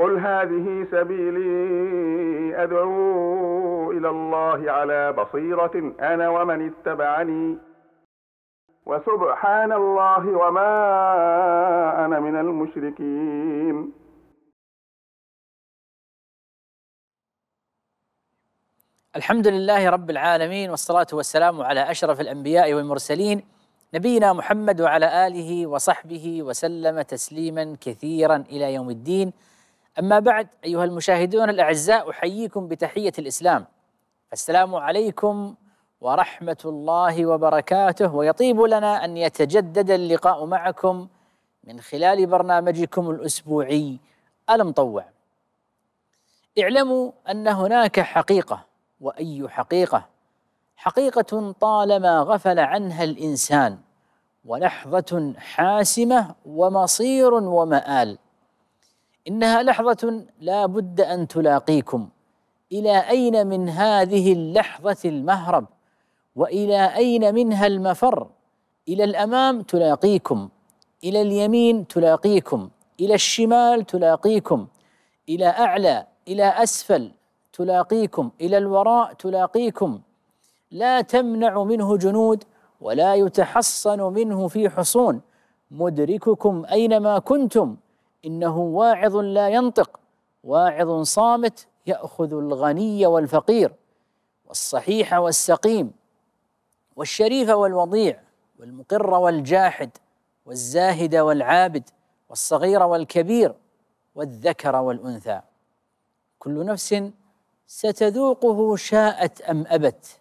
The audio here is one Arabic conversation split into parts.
قل هذه سبيلي أدعو إلى الله على بصيرة أنا ومن اتبعني وسبحان الله وما أنا من المشركين الحمد لله رب العالمين والصلاة والسلام على أشرف الأنبياء والمرسلين نبينا محمد وعلى آله وصحبه وسلم تسليما كثيرا إلى يوم الدين أما بعد أيها المشاهدون الأعزاء أحييكم بتحية الإسلام السلام عليكم ورحمة الله وبركاته ويطيب لنا أن يتجدد اللقاء معكم من خلال برنامجكم الأسبوعي المطوع اعلموا أن هناك حقيقة وأي حقيقة حقيقة طالما غفل عنها الإنسان ولحظة حاسمة ومصير ومآل انها لحظه لا بد ان تلاقيكم الى اين من هذه اللحظه المهرب والى اين منها المفر الى الامام تلاقيكم الى اليمين تلاقيكم الى الشمال تلاقيكم الى اعلى الى اسفل تلاقيكم الى الوراء تلاقيكم لا تمنع منه جنود ولا يتحصن منه في حصون مدرككم اينما كنتم انه واعظ لا ينطق واعظ صامت ياخذ الغني والفقير والصحيح والسقيم والشريف والوضيع والمقر والجاحد والزاهد والعابد والصغير والكبير والذكر والانثى كل نفس ستذوقه شاءت ام ابت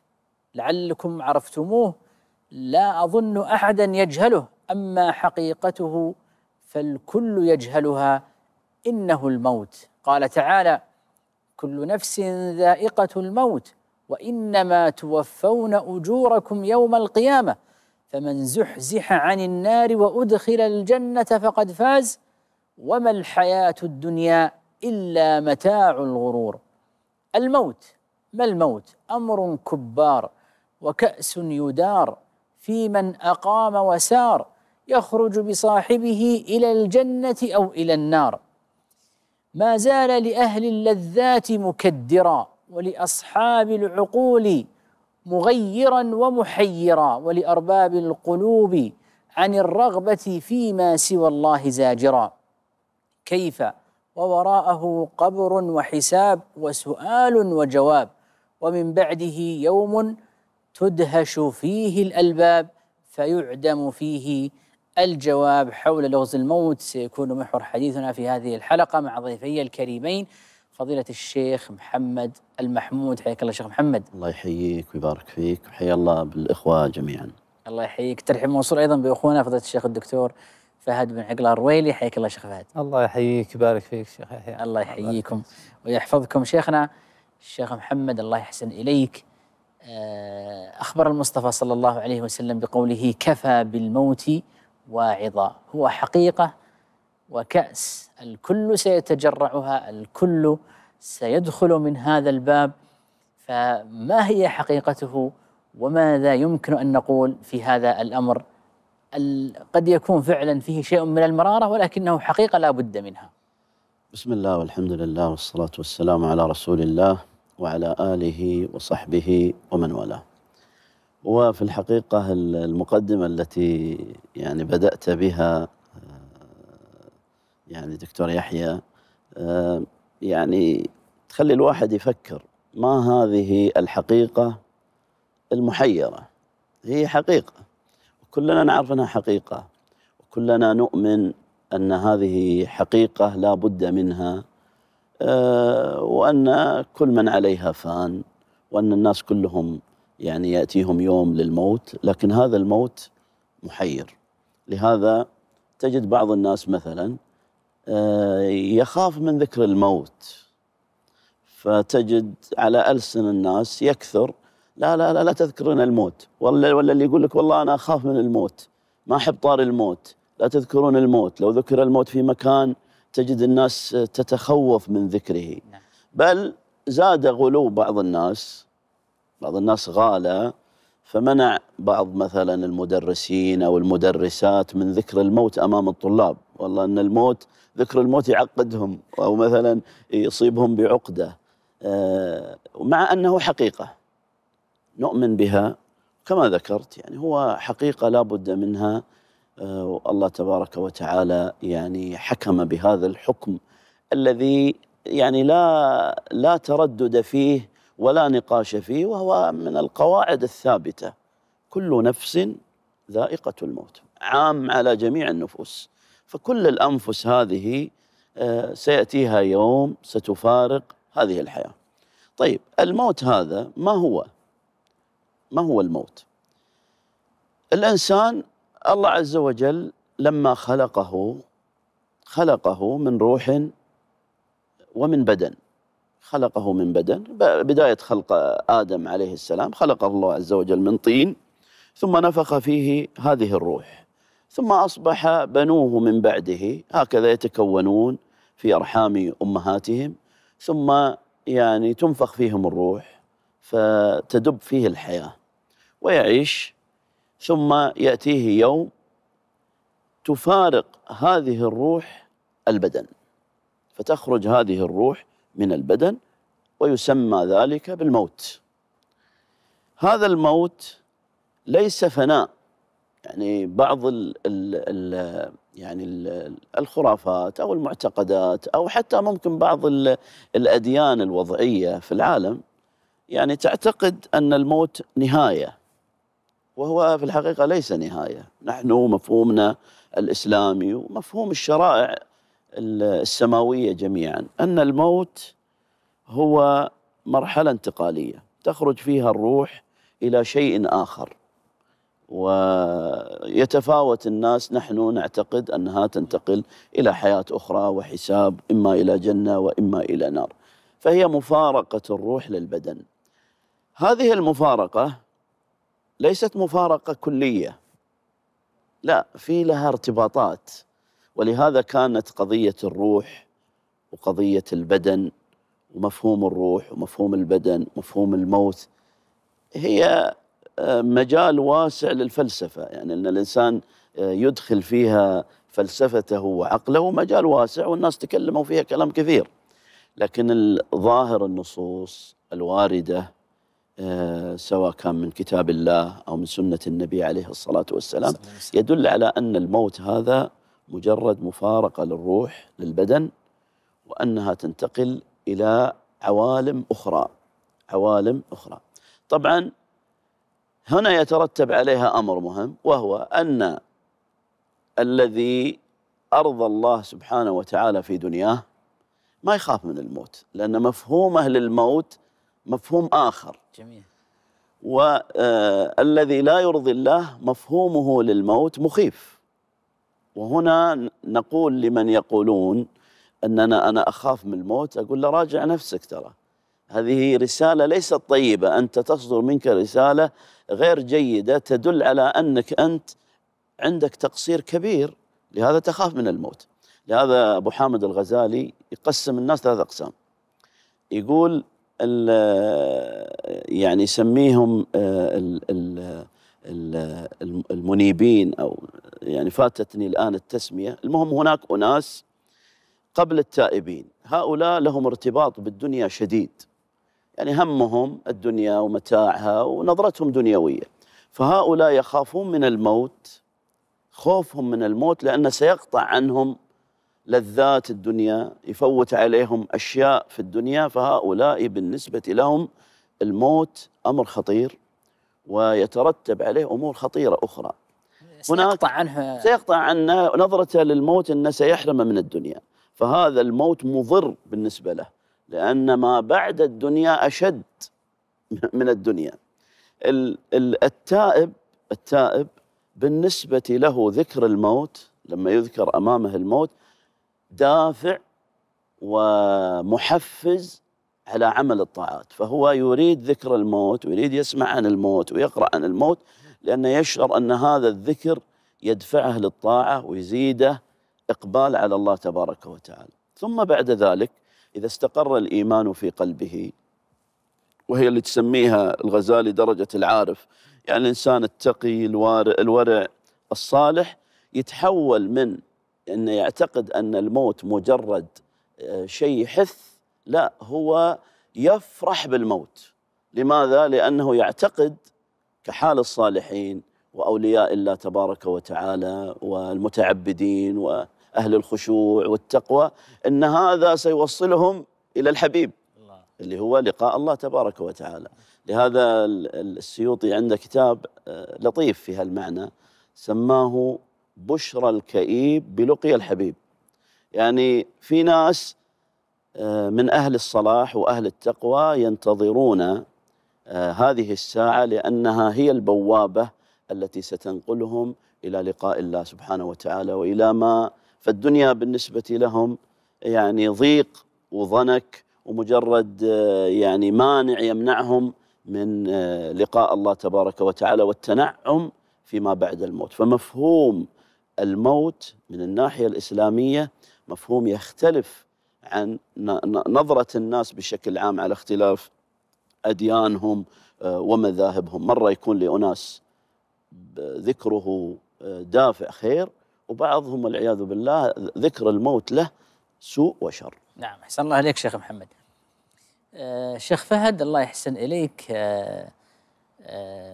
لعلكم عرفتموه لا اظن احدا يجهله اما حقيقته فالكل يجهلها انه الموت قال تعالى كل نفس ذائقه الموت وانما توفون اجوركم يوم القيامه فمن زحزح عن النار وادخل الجنه فقد فاز وما الحياه الدنيا الا متاع الغرور الموت ما الموت امر كبار وكاس يدار في من اقام وسار يخرج بصاحبه الى الجنه او الى النار ما زال لاهل اللذات مكدرا ولاصحاب العقول مغيرا ومحيرا ولارباب القلوب عن الرغبه فيما سوى الله زاجرا كيف ووراءه قبر وحساب وسؤال وجواب ومن بعده يوم تدهش فيه الالباب فيعدم فيه الجواب حول لغز الموت سيكون محور حديثنا في هذه الحلقة مع ضيفي الكريمين فضيلة الشيخ محمد المحمود حياك الله شيخ محمد الله يحييك ويبارك فيك وحيا الله بالإخوة جميعا الله يحييك ترحب موصول أيضا بأخونا فضيلة الشيخ الدكتور فهد بن عقلة الرويلي حياك الله شيخ فهد الله يحييك يبارك فيك شيخ يحيى الله يحييكم ويحفظكم شيخنا الشيخ محمد الله يحسن إليك آه، أخبر المصطفى صلى الله عليه وسلم بقوله كفى بالموت واعظة هو حقيقة وكأس الكل سيتجرعها الكل سيدخل من هذا الباب فما هي حقيقته وماذا يمكن أن نقول في هذا الأمر قد يكون فعلا فيه شيء من المرارة ولكنه حقيقة لا بد منها بسم الله والحمد لله والصلاة والسلام على رسول الله وعلى آله وصحبه ومن والاه وفي الحقيقة المقدمة التي يعني بدأت بها آه، يعني دكتور يحيى آه، يعني تخلي الواحد يفكر ما هذه الحقيقة المحيرة هي حقيقة كلنا نعرف أنها حقيقة وكلنا نؤمن أن هذه حقيقة لا بد منها آه، وأن كل من عليها فان وأن الناس كلهم يعني ياتيهم يوم للموت لكن هذا الموت محير لهذا تجد بعض الناس مثلا آه، يخاف من ذكر الموت فتجد على ألسن الناس يكثر لا لا لا, لا تذكرون الموت ولا, ولا اللي يقول لك والله أنا أخاف من الموت ما أحب طار الموت لا تذكرون الموت لو ذكر الموت في مكان تجد الناس تتخوف من ذكره نعم. بل زاد غلو بعض الناس بعض الناس غالى فمنع بعض مثلا المدرسين او المدرسات من ذكر الموت امام الطلاب، والله ان الموت ذكر الموت يعقدهم او مثلا يصيبهم بعقده آه، مع انه حقيقه نؤمن بها كما ذكرت يعني هو حقيقه لا بد منها والله آه، تبارك وتعالى يعني حكم بهذا الحكم الذي يعني لا لا تردد فيه ولا نقاش فيه وهو من القواعد الثابته كل نفس ذائقه الموت عام على جميع النفوس فكل الانفس هذه آه، سياتيها يوم ستفارق هذه الحياه طيب الموت هذا ما هو ما هو الموت الانسان الله عز وجل لما خلقه خلقه من روح ومن بدن خلقه من بدن بداية خلق آدم عليه السلام خلقه الله عز وجل من طين ثم نفخ فيه هذه الروح ثم أصبح بنوه من بعده هكذا يتكونون في أرحام أمهاتهم ثم يعني تنفخ فيهم الروح فتدب فيه الحياة ويعيش ثم يأتيه يوم تفارق هذه الروح البدن فتخرج هذه الروح من البدن ويسمى ذلك بالموت هذا الموت ليس فناء يعني بعض ال ال الـ يعني الـ الخرافات او المعتقدات او حتى ممكن بعض الاديان الوضعيه في العالم يعني تعتقد ان الموت نهايه وهو في الحقيقه ليس نهايه، نحن مفهومنا الاسلامي ومفهوم الشرائع السماويه جميعا ان الموت هو مرحله انتقاليه تخرج فيها الروح الى شيء اخر ويتفاوت الناس نحن نعتقد انها تنتقل الى حياه اخرى وحساب اما الى جنه واما الى نار فهي مفارقه الروح للبدن هذه المفارقه ليست مفارقه كليه لا في لها ارتباطات ولهذا كانت قضية الروح وقضية البدن ومفهوم الروح ومفهوم البدن ومفهوم الموت هي آه، مجال واسع للفلسفة يعني أن الإنسان آه، يدخل فيها فلسفته وعقله مجال واسع والناس تكلموا فيها كلام كثير لكن الظاهر النصوص الواردة آه، سواء كان من كتاب الله أو من سنة النبي عليه الصلاة والسلام يدل على أن الموت هذا مجرد مفارقه للروح للبدن وانها تنتقل الى عوالم اخرى عوالم اخرى طبعا هنا يترتب عليها امر مهم وهو ان الذي ارضى الله سبحانه وتعالى في دنياه ما يخاف من الموت لان مفهومه للموت مفهوم اخر جميل والذي لا يرضي الله مفهومه للموت مخيف وهنا نقول لمن يقولون أننا أنا أخاف من الموت أقول له راجع نفسك ترى هذه رسالة ليست طيبة أنت تصدر منك رسالة غير جيدة تدل على أنك أنت عندك تقصير كبير لهذا تخاف من الموت لهذا أبو حامد الغزالي يقسم الناس ثلاث أقسام يقول يعني يسميهم آه، ال ال المنيبين او يعني فاتتني الان التسميه، المهم هناك اناس قبل التائبين، هؤلاء لهم ارتباط بالدنيا شديد. يعني همهم الدنيا ومتاعها ونظرتهم دنيويه. فهؤلاء يخافون من الموت خوفهم من الموت لانه سيقطع عنهم لذات الدنيا، يفوت عليهم اشياء في الدنيا فهؤلاء بالنسبه لهم الموت امر خطير ويترتب عليه امور خطيره اخرى إيه، سيقطع عنه سيقطع عنها نظرته للموت انه سيحرم من الدنيا فهذا الموت مضر بالنسبه له لان ما بعد الدنيا اشد من الدنيا التائب التائب بالنسبه له ذكر الموت لما يذكر امامه الموت دافع ومحفز على عمل الطاعات فهو يريد ذكر الموت ويريد يسمع عن الموت ويقرأ عن الموت لأنه يشعر أن هذا الذكر يدفعه للطاعة ويزيده إقبال على الله تبارك وتعالى ثم بعد ذلك إذا استقر الإيمان في قلبه وهي اللي تسميها الغزالي درجة العارف يعني الإنسان التقي الورع الصالح يتحول من أنه يعتقد أن الموت مجرد آه، شيء يحث لا هو يفرح بالموت لماذا؟ لأنه يعتقد كحال الصالحين وأولياء الله تبارك وتعالى والمتعبدين وأهل الخشوع والتقوى أن هذا سيوصلهم إلى الحبيب اللي هو لقاء الله تبارك وتعالى لهذا السيوطي عنده كتاب آه، لطيف في هالمعنى سماه بشرى الكئيب بلقي الحبيب يعني في ناس آه، من أهل الصلاح وأهل التقوى ينتظرون آه، هذه الساعة لأنها هي البوابة التي ستنقلهم إلى لقاء الله سبحانه وتعالى وإلى ما فالدنيا بالنسبة لهم يعني ضيق وضنك ومجرد آه، يعني مانع يمنعهم من لقاء الله تبارك وتعالى والتنعم فيما بعد الموت فمفهوم الموت من الناحية الإسلامية مفهوم يختلف عن نظرة الناس بشكل عام على اختلاف أديانهم آه، ومذاهبهم مرة يكون لأناس ذكره آه، دافع خير وبعضهم والعياذ بالله ذكر الموت له سوء وشر نعم أحسن الله عليك شيخ محمد أه شيخ فهد الله يحسن إليك أه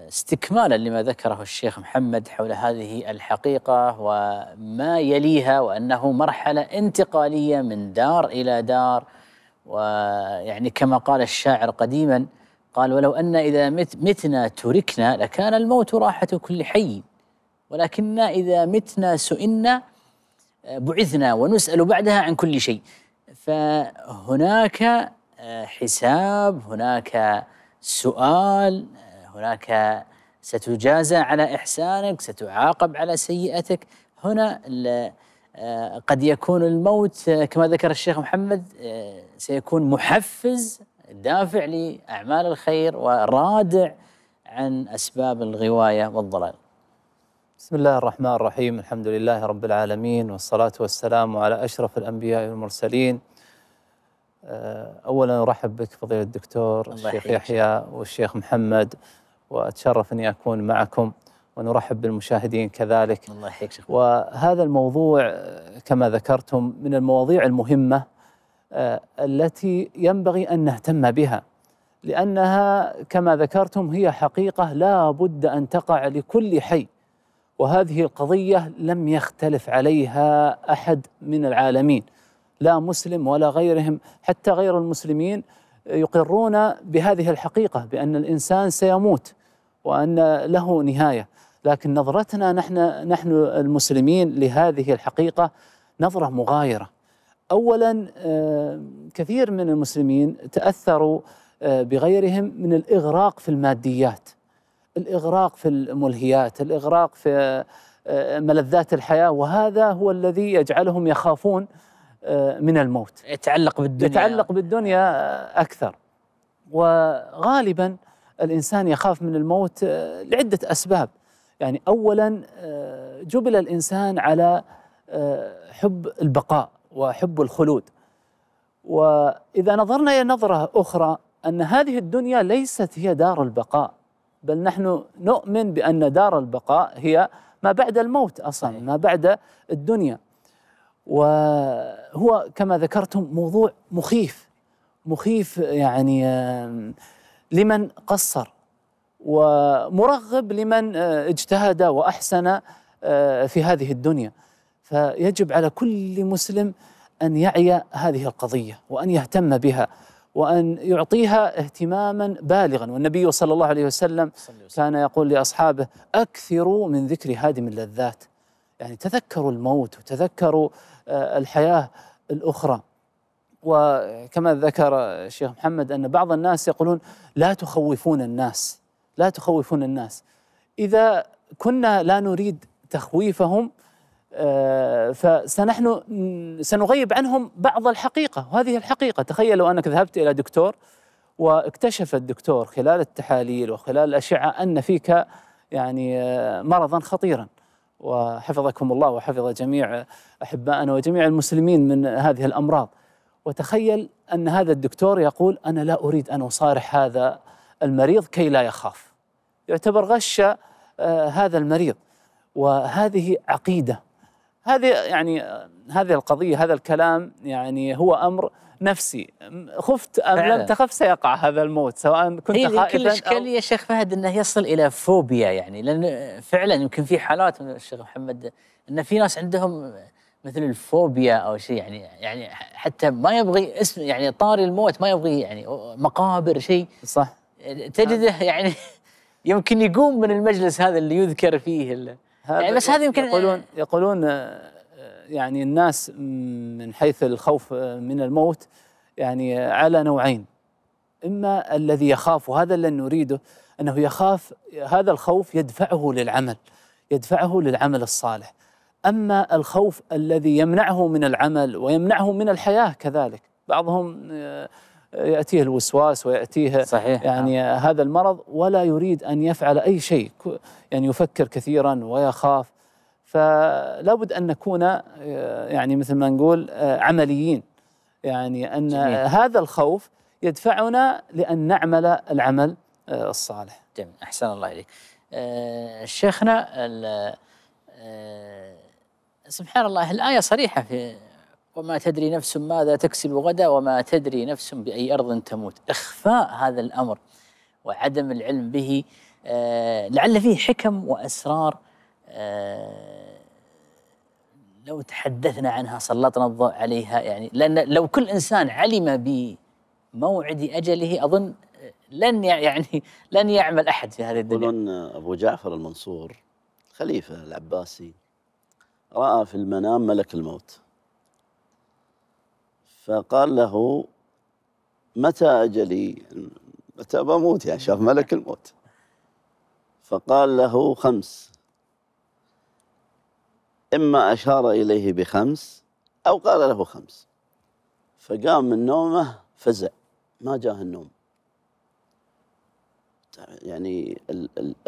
استكمالا لما ذكره الشيخ محمد حول هذه الحقيقه وما يليها وانه مرحله انتقاليه من دار الى دار ويعني كما قال الشاعر قديما قال ولو ان اذا مت متنا تركنا لكان الموت راحه كل حي ولكنا اذا متنا سئنا آه، بعثنا ونسال بعدها عن كل شيء فهناك آه، حساب هناك سؤال هناك ستجازى على إحسانك ستعاقب على سيئتك هنا آه، قد يكون الموت آه، كما ذكر الشيخ محمد آه، سيكون محفز دافع لأعمال الخير ورادع عن أسباب الغواية والضلال بسم الله الرحمن الرحيم الحمد لله رب العالمين والصلاة والسلام على أشرف الأنبياء والمرسلين أولا أرحب بك فضيلة الدكتور الشيخ يحيى والشيخ محمد وأتشرف أني أكون معكم ونرحب بالمشاهدين كذلك الله يحييك شيخ وهذا الموضوع كما ذكرتم من المواضيع المهمة آه، التي ينبغي أن نهتم بها لأنها كما ذكرتم هي حقيقة لا بد أن تقع لكل حي وهذه القضية لم يختلف عليها أحد من العالمين لا مسلم ولا غيرهم حتى غير المسلمين يقرون بهذه الحقيقه بان الانسان سيموت وان له نهايه لكن نظرتنا نحن نحن المسلمين لهذه الحقيقه نظره مغايره اولا آه، كثير من المسلمين تاثروا آه، بغيرهم من الاغراق في الماديات الاغراق في الملهيات الاغراق في آه، ملذات الحياه وهذا هو الذي يجعلهم يخافون من الموت يتعلق بالدنيا يتعلق بالدنيا أكثر وغالبا الإنسان يخاف من الموت آه، لعدة أسباب يعني أولا آه، جبل الإنسان على آه، حب البقاء وحب الخلود وإذا نظرنا إلى نظرة أخرى أن هذه الدنيا ليست هي دار البقاء بل نحن نؤمن بأن دار البقاء هي ما بعد الموت أصلا ما بعد الدنيا وهو كما ذكرتم موضوع مخيف مخيف يعني لمن قصر ومرغب لمن آه، اجتهد واحسن آه، في هذه الدنيا فيجب على كل مسلم ان يعي هذه القضيه وان يهتم بها وان يعطيها اهتماما بالغا والنبي صلى الله عليه وسلم كان يقول لاصحابه اكثروا من ذكر هادم اللذات يعني تذكروا الموت وتذكروا آه، الحياه الاخرى وكما ذكر الشيخ محمد ان بعض الناس يقولون لا تخوفون الناس لا تخوفون الناس اذا كنا لا نريد تخويفهم آه، فسنحن سنغيب عنهم بعض الحقيقه وهذه الحقيقه تخيلوا انك ذهبت الى دكتور واكتشف الدكتور خلال التحاليل وخلال الاشعه ان فيك يعني آه، مرضا خطيرا وحفظكم الله وحفظ جميع أحبائنا وجميع المسلمين من هذه الأمراض وتخيل أن هذا الدكتور يقول أنا لا أريد أن أصارح هذا المريض كي لا يخاف يعتبر غش آه، هذا المريض وهذه عقيدة هذه يعني آه، هذه القضية هذا الكلام يعني هو أمر نفسي خفت أم لم تخف سيقع هذا الموت سواء كنت إيه، خائفا أو الإشكالية شيخ فهد أنه يصل إلى فوبيا يعني لأن فعلا يمكن في حالات من الشيخ محمد أن في ناس عندهم مثل الفوبيا او شيء يعني يعني حتى ما يبغي اسم يعني طاري الموت ما يبغي يعني مقابر شيء صح تجده يعني يمكن يقوم من المجلس هذا اللي يذكر فيه يعني بس هذا يمكن يقولون يقولون يعني الناس من حيث الخوف من الموت يعني على نوعين إما الذي يخاف وهذا اللي نريده أنه يخاف هذا الخوف يدفعه للعمل يدفعه للعمل الصالح أما الخوف الذي يمنعه من العمل ويمنعه من الحياة كذلك بعضهم آه، يأتيه الوسواس ويأتيه صحيح. يعني نعم. هذا المرض ولا يريد أن يفعل أي شيء يعني يفكر كثيرا ويخاف فلا بد ان نكون آه، يعني مثل ما نقول آه، عمليين يعني ان جميل. هذا الخوف يدفعنا لان نعمل العمل آه، الصالح جميل احسن الله اليك شيخنا سبحان الله الايه صريحه في وما تدري نفس ماذا تكسب غدا وما تدري نفس باي ارض تموت اخفاء هذا الامر وعدم العلم به لعل فيه حكم واسرار آه، لو تحدثنا عنها سلطنا الضوء عليها يعني لأن لو كل إنسان علم بموعد أجله أظن لن يعني لن يعمل أحد في هذه الدنيا يقولون أبو جعفر المنصور خليفة العباسي رأى في المنام ملك الموت فقال له متى أجلي متى بموت يعني شاف ملك الموت فقال له خمس إما أشار إليه بخمس أو قال له خمس فقام من نومه فزع ما جاه النوم طيب، يعني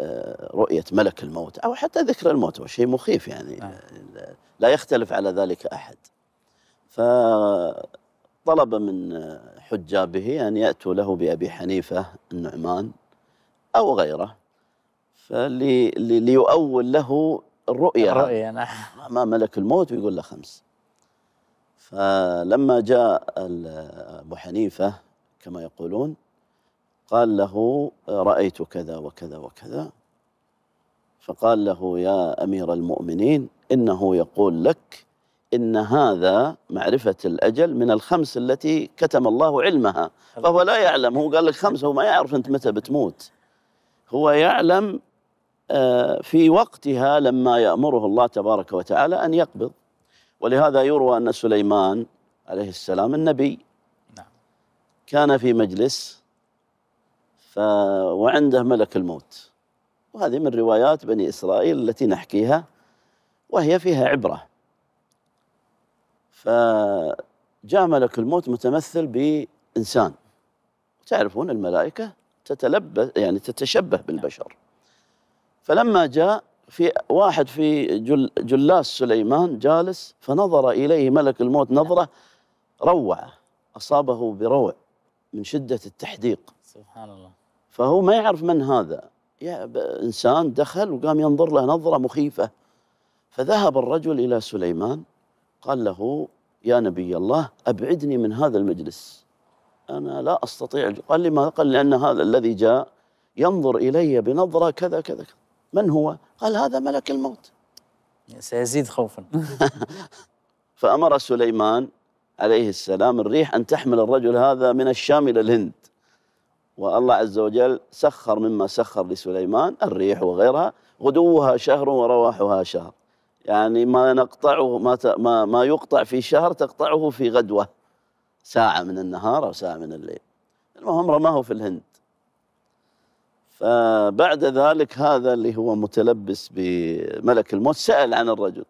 آه، رؤية ملك الموت أو حتى ذكر الموت هو شيء مخيف يعني آه. لا يختلف على ذلك أحد فطلب من حجابه أن يأتوا له بأبي حنيفة النعمان أو غيره فليؤول له الرؤية الرؤية نعم ما ملك الموت ويقول له خمس فلما جاء أبو حنيفة كما يقولون قال له رأيت كذا وكذا وكذا فقال له يا أمير المؤمنين إنه يقول لك إن هذا معرفة الأجل من الخمس التي كتم الله علمها فهو لا يعلم هو قال لك خمس هو ما يعرف أنت متى بتموت هو يعلم آه، في وقتها لما يأمره الله تبارك وتعالى أن يقبض ولهذا يروى أن سليمان عليه السلام النبي نعم. كان في مجلس ف وعنده ملك الموت وهذه من روايات بني إسرائيل التي نحكيها وهي فيها عبرة فجاء ملك الموت متمثل بإنسان تعرفون الملائكة تتلبس يعني تتشبه بالبشر فلما جاء في واحد في جل جلاس سليمان جالس فنظر إليه ملك الموت نظرة روعة أصابه بروع من شدة التحديق سبحان الله فهو ما يعرف من هذا يا إنسان دخل وقام ينظر له نظرة مخيفة فذهب الرجل إلى سليمان قال له يا نبي الله أبعدني من هذا المجلس أنا لا أستطيع قال لي ما قال لأن هذا الذي جاء ينظر إلي بنظرة كذا كذا كذا من هو؟ قال هذا ملك الموت يعني سيزيد خوفا فأمر سليمان عليه السلام الريح أن تحمل الرجل هذا من الشام إلى الهند والله عز وجل سخر مما سخر لسليمان الريح وغيرها غدوها شهر ورواحها شهر يعني ما نقطعه ما ما ما يقطع في شهر تقطعه في غدوه ساعه من النهار او ساعه من الليل المهم رماه في الهند فبعد ذلك هذا اللي هو متلبس بملك الموت سأل عن الرجل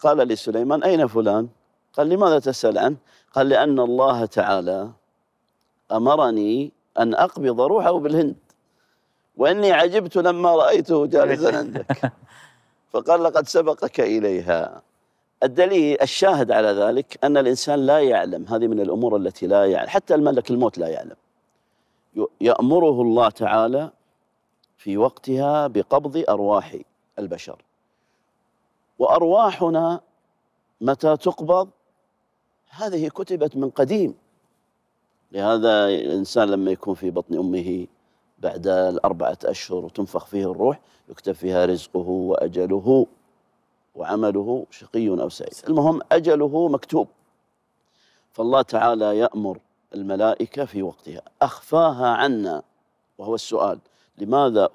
قال لسليمان أين فلان؟ قال لماذا تسأل عنه؟ قال لأن الله تعالى أمرني أن أقبض روحه بالهند وإني عجبت لما رأيته جالسا عندك فقال لقد سبقك إليها الدليل الشاهد على ذلك أن الإنسان لا يعلم هذه من الأمور التي لا يعلم حتى الملك الموت لا يعلم يأمره الله تعالى في وقتها بقبض أرواح البشر وأرواحنا متى تقبض هذه كتبت من قديم لهذا الإنسان لما يكون في بطن أمه بعد الأربعة أشهر وتنفخ فيه الروح يكتب فيها رزقه وأجله وعمله شقي أو سعيد المهم أجله مكتوب فالله تعالى يأمر الملائكة في وقتها أخفاها عنا وهو السؤال لماذا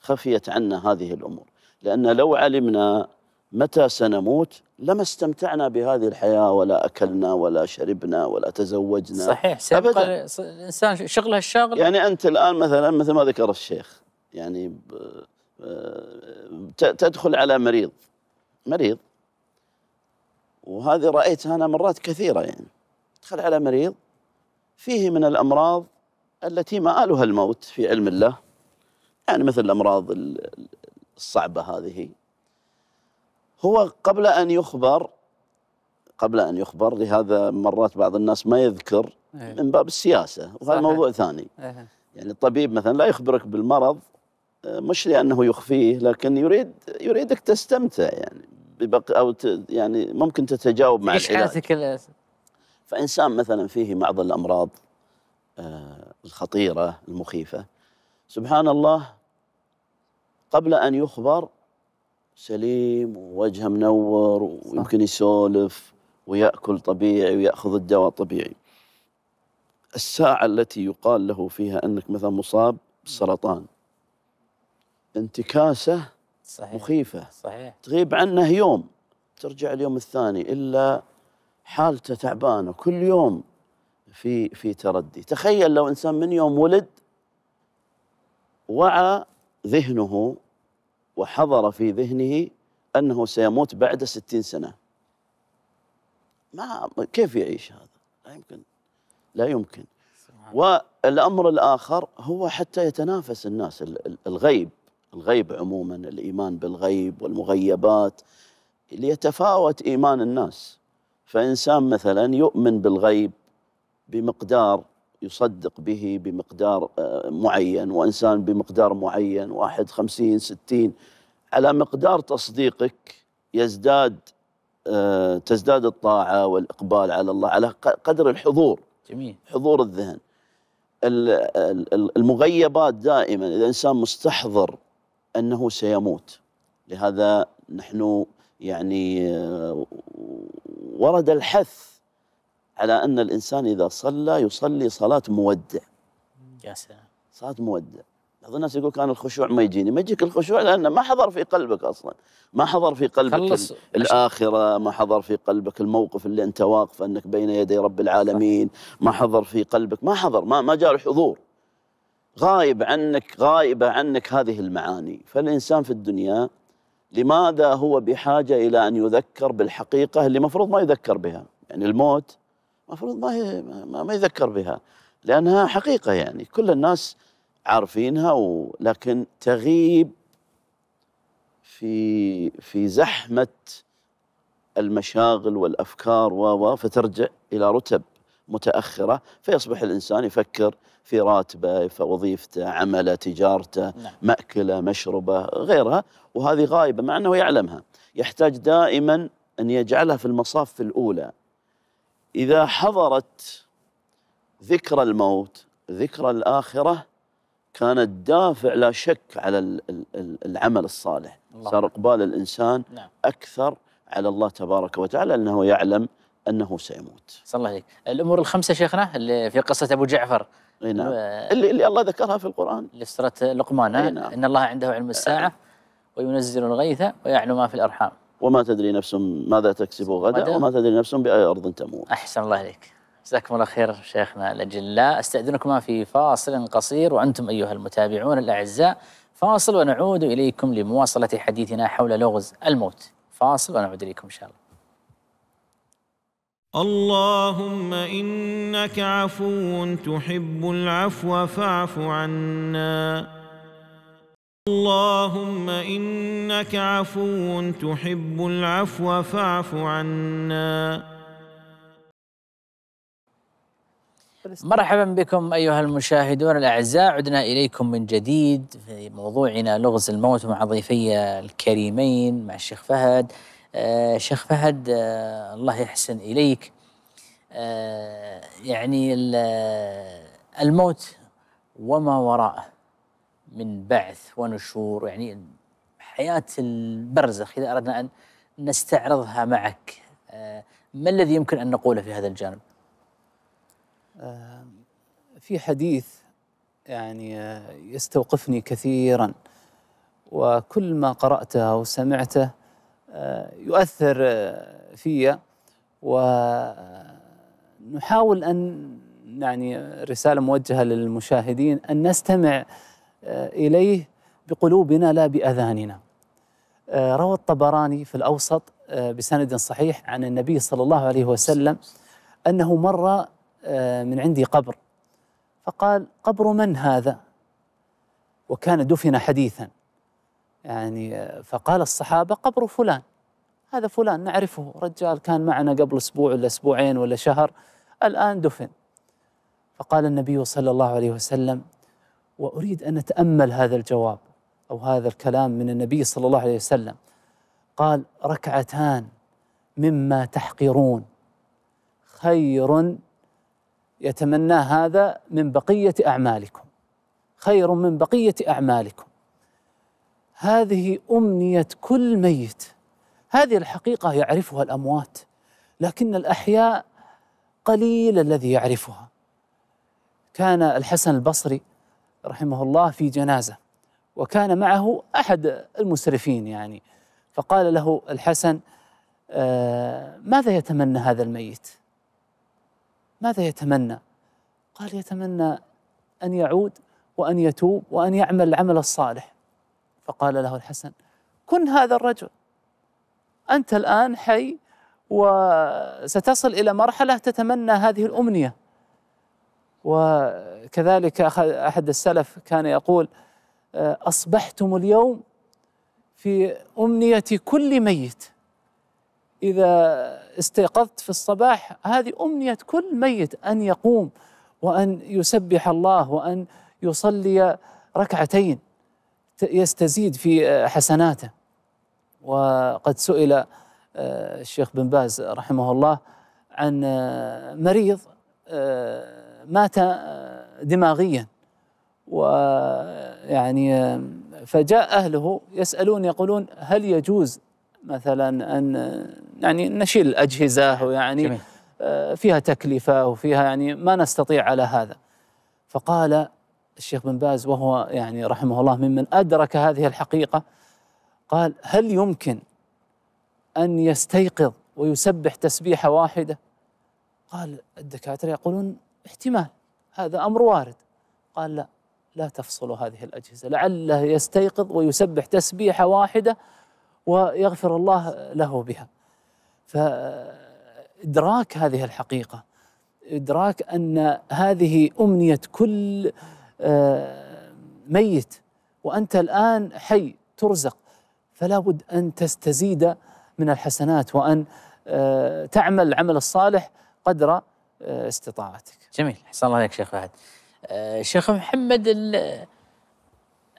خفيت عنا هذه الأمور لأن لو علمنا متى سنموت لما استمتعنا بهذه الحياة ولا أكلنا ولا شربنا ولا تزوجنا صحيح سيبقى الإنسان شغله الشاغل يعني أنت الآن مثلا مثل ما ذكر الشيخ يعني تدخل على مريض مريض وهذه رأيتها أنا مرات كثيرة يعني تدخل على مريض فيه من الأمراض التي مآلها الموت في علم الله يعني مثل الأمراض الصعبة هذه هو قبل أن يخبر قبل أن يخبر لهذا مرات بعض الناس ما يذكر إيه. من باب السياسة وهذا موضوع ثاني إيه. يعني الطبيب مثلا لا يخبرك بالمرض آه، مش لأنه يخفيه لكن يريد يريدك تستمتع يعني ببق أو يعني ممكن تتجاوب مع العلاج إيش فإنسان مثلا فيه بعض الأمراض آه، الخطيرة المخيفة سبحان الله قبل أن يخبر سليم ووجهه منور ويمكن يسولف ويأكل طبيعي ويأخذ الدواء طبيعي الساعة التي يقال له فيها أنك مثلا مصاب بالسرطان انتكاسة صحيح. مخيفة صحيح. تغيب عنه يوم ترجع اليوم الثاني إلا حالته تعبانه كل يوم في في تردي تخيل لو انسان من يوم ولد وعى ذهنه وحضر في ذهنه انه سيموت بعد ستين سنه ما كيف يعيش هذا لا يمكن لا يمكن والامر الاخر هو حتى يتنافس الناس الغيب الغيب عموما الايمان بالغيب والمغيبات ليتفاوت ايمان الناس فإنسان مثلا يؤمن بالغيب بمقدار يصدق به بمقدار آه، معين وإنسان بمقدار معين واحد خمسين ستين على مقدار تصديقك يزداد آه، تزداد الطاعة والإقبال على الله على قدر الحضور جميل حضور الذهن المغيبات دائما إذا الإنسان مستحضر أنه سيموت لهذا نحن يعني آه، ورد الحث على أن الإنسان إذا صلى يصلي صلاة مودع يا سلام صلاة مودع بعض الناس يقول كان الخشوع ما يجيني ما يجيك الخشوع لأنه ما حضر في قلبك أصلا ما حضر في قلبك الآخرة ما حضر في قلبك الموقف اللي أنت واقف أنك بين يدي رب العالمين ما حضر في قلبك ما حضر ما, ما جاء الحضور غايب عنك غايبة عنك هذه المعاني فالإنسان في الدنيا لماذا هو بحاجة إلى أن يذكر بالحقيقة اللي مفروض ما يذكر بها يعني الموت مفروض ما, ما, ما يذكر بها لأنها حقيقة يعني كل الناس عارفينها ولكن تغيب في في زحمة المشاغل والأفكار و فترجع إلى رتب متاخره فيصبح الانسان يفكر في راتبه في وظيفته عمله تجارته نعم. ماكله مشربه غيرها وهذه غايبه مع انه يعلمها يحتاج دائما ان يجعلها في المصاف الاولى اذا حضرت ذكرى الموت ذكرى الاخره كانت دافع لا شك على العمل الصالح الله. صار اقبال الانسان نعم. اكثر على الله تبارك وتعالى انه يعلم انه سيموت. صلى الله عليك، الامور الخمسه شيخنا اللي في قصه ابو جعفر اي نعم اللي, اللي الله ذكرها في القران اللي في سوره لقمان نعم. ان الله عنده علم الساعه وينزل الغيث ويعلم ما في الارحام. وما تدري نفس ماذا تكسب غدا وما تدري نفس باي ارض تموت. احسن الله عليك. جزاكم الله خير شيخنا الاجلاء، استاذنكما في فاصل قصير وانتم ايها المتابعون الاعزاء فاصل ونعود اليكم لمواصله حديثنا حول لغز الموت. فاصل ونعود اليكم ان شاء الله. اللهم انك عفو تحب العفو فاعف عنا اللهم انك عفو تحب العفو فاعف عنا مرحبا بكم ايها المشاهدون الاعزاء عدنا اليكم من جديد في موضوعنا لغز الموت مع ضيفي الكريمين مع الشيخ فهد آه، شيخ فهد آه، الله يحسن إليك آه، يعني الموت وما وراءه من بعث ونشور يعني حياة البرزخ إذا أردنا أن نستعرضها معك ما الذي يمكن أن نقوله في هذا الجانب؟ في حديث يعني يستوقفني كثيرا وكل ما قرأته أو سمعته يؤثر في ونحاول أن يعني رسالة موجهة للمشاهدين أن نستمع آه، إليه بقلوبنا لا بأذاننا آه، روى الطبراني في الأوسط آه، بسند صحيح عن النبي صلى الله عليه وسلم أنه مر من عندي قبر فقال قبر من هذا وكان دفن حديثا يعني فقال الصحابة قبر فلان هذا فلان نعرفه رجال كان معنا قبل أسبوع ولا أسبوعين ولا شهر الآن دفن فقال النبي صلى الله عليه وسلم وأريد أن أتأمل هذا الجواب أو هذا الكلام من النبي صلى الله عليه وسلم قال ركعتان مما تحقرون خير يتمناه هذا من بقية أعمالكم خير من بقية أعمالكم هذه امنيه كل ميت هذه الحقيقه يعرفها الاموات لكن الاحياء قليل الذي يعرفها كان الحسن البصري رحمه الله في جنازه وكان معه احد المسرفين يعني فقال له الحسن آه ماذا يتمنى هذا الميت ماذا يتمنى قال يتمنى ان يعود وان يتوب وان يعمل العمل الصالح فقال له الحسن كن هذا الرجل أنت الآن حي وستصل إلى مرحلة تتمنى هذه الأمنية وكذلك أحد السلف كان يقول آه، أصبحتم اليوم في أمنية كل ميت إذا استيقظت في الصباح هذه أمنية كل ميت أن يقوم وأن يسبح الله وأن يصلي ركعتين يستزيد في آه، حسناته وقد سئل آه، الشيخ بن باز رحمه الله عن آه، مريض مات دماغيا ويعني فجاء اهله يسالون يقولون هل يجوز مثلا ان يعني نشيل الاجهزه ويعني فيها تكلفه وفيها يعني ما نستطيع على هذا فقال الشيخ بن باز وهو يعني رحمه الله ممن أدرك هذه الحقيقة قال هل يمكن أن يستيقظ ويسبح تسبيحة واحدة قال الدكاترة يقولون احتمال هذا أمر وارد قال لا لا تفصل هذه الأجهزة لعله يستيقظ ويسبح تسبيحة واحدة ويغفر الله له بها فإدراك هذه الحقيقة إدراك أن هذه أمنية كل آه، ميت وأنت الآن حي ترزق فلا بد أن تستزيد من الحسنات وأن آه، تعمل العمل الصالح قدر آه، استطاعتك جميل حسن الله عليك شيخ فهد شيخ محمد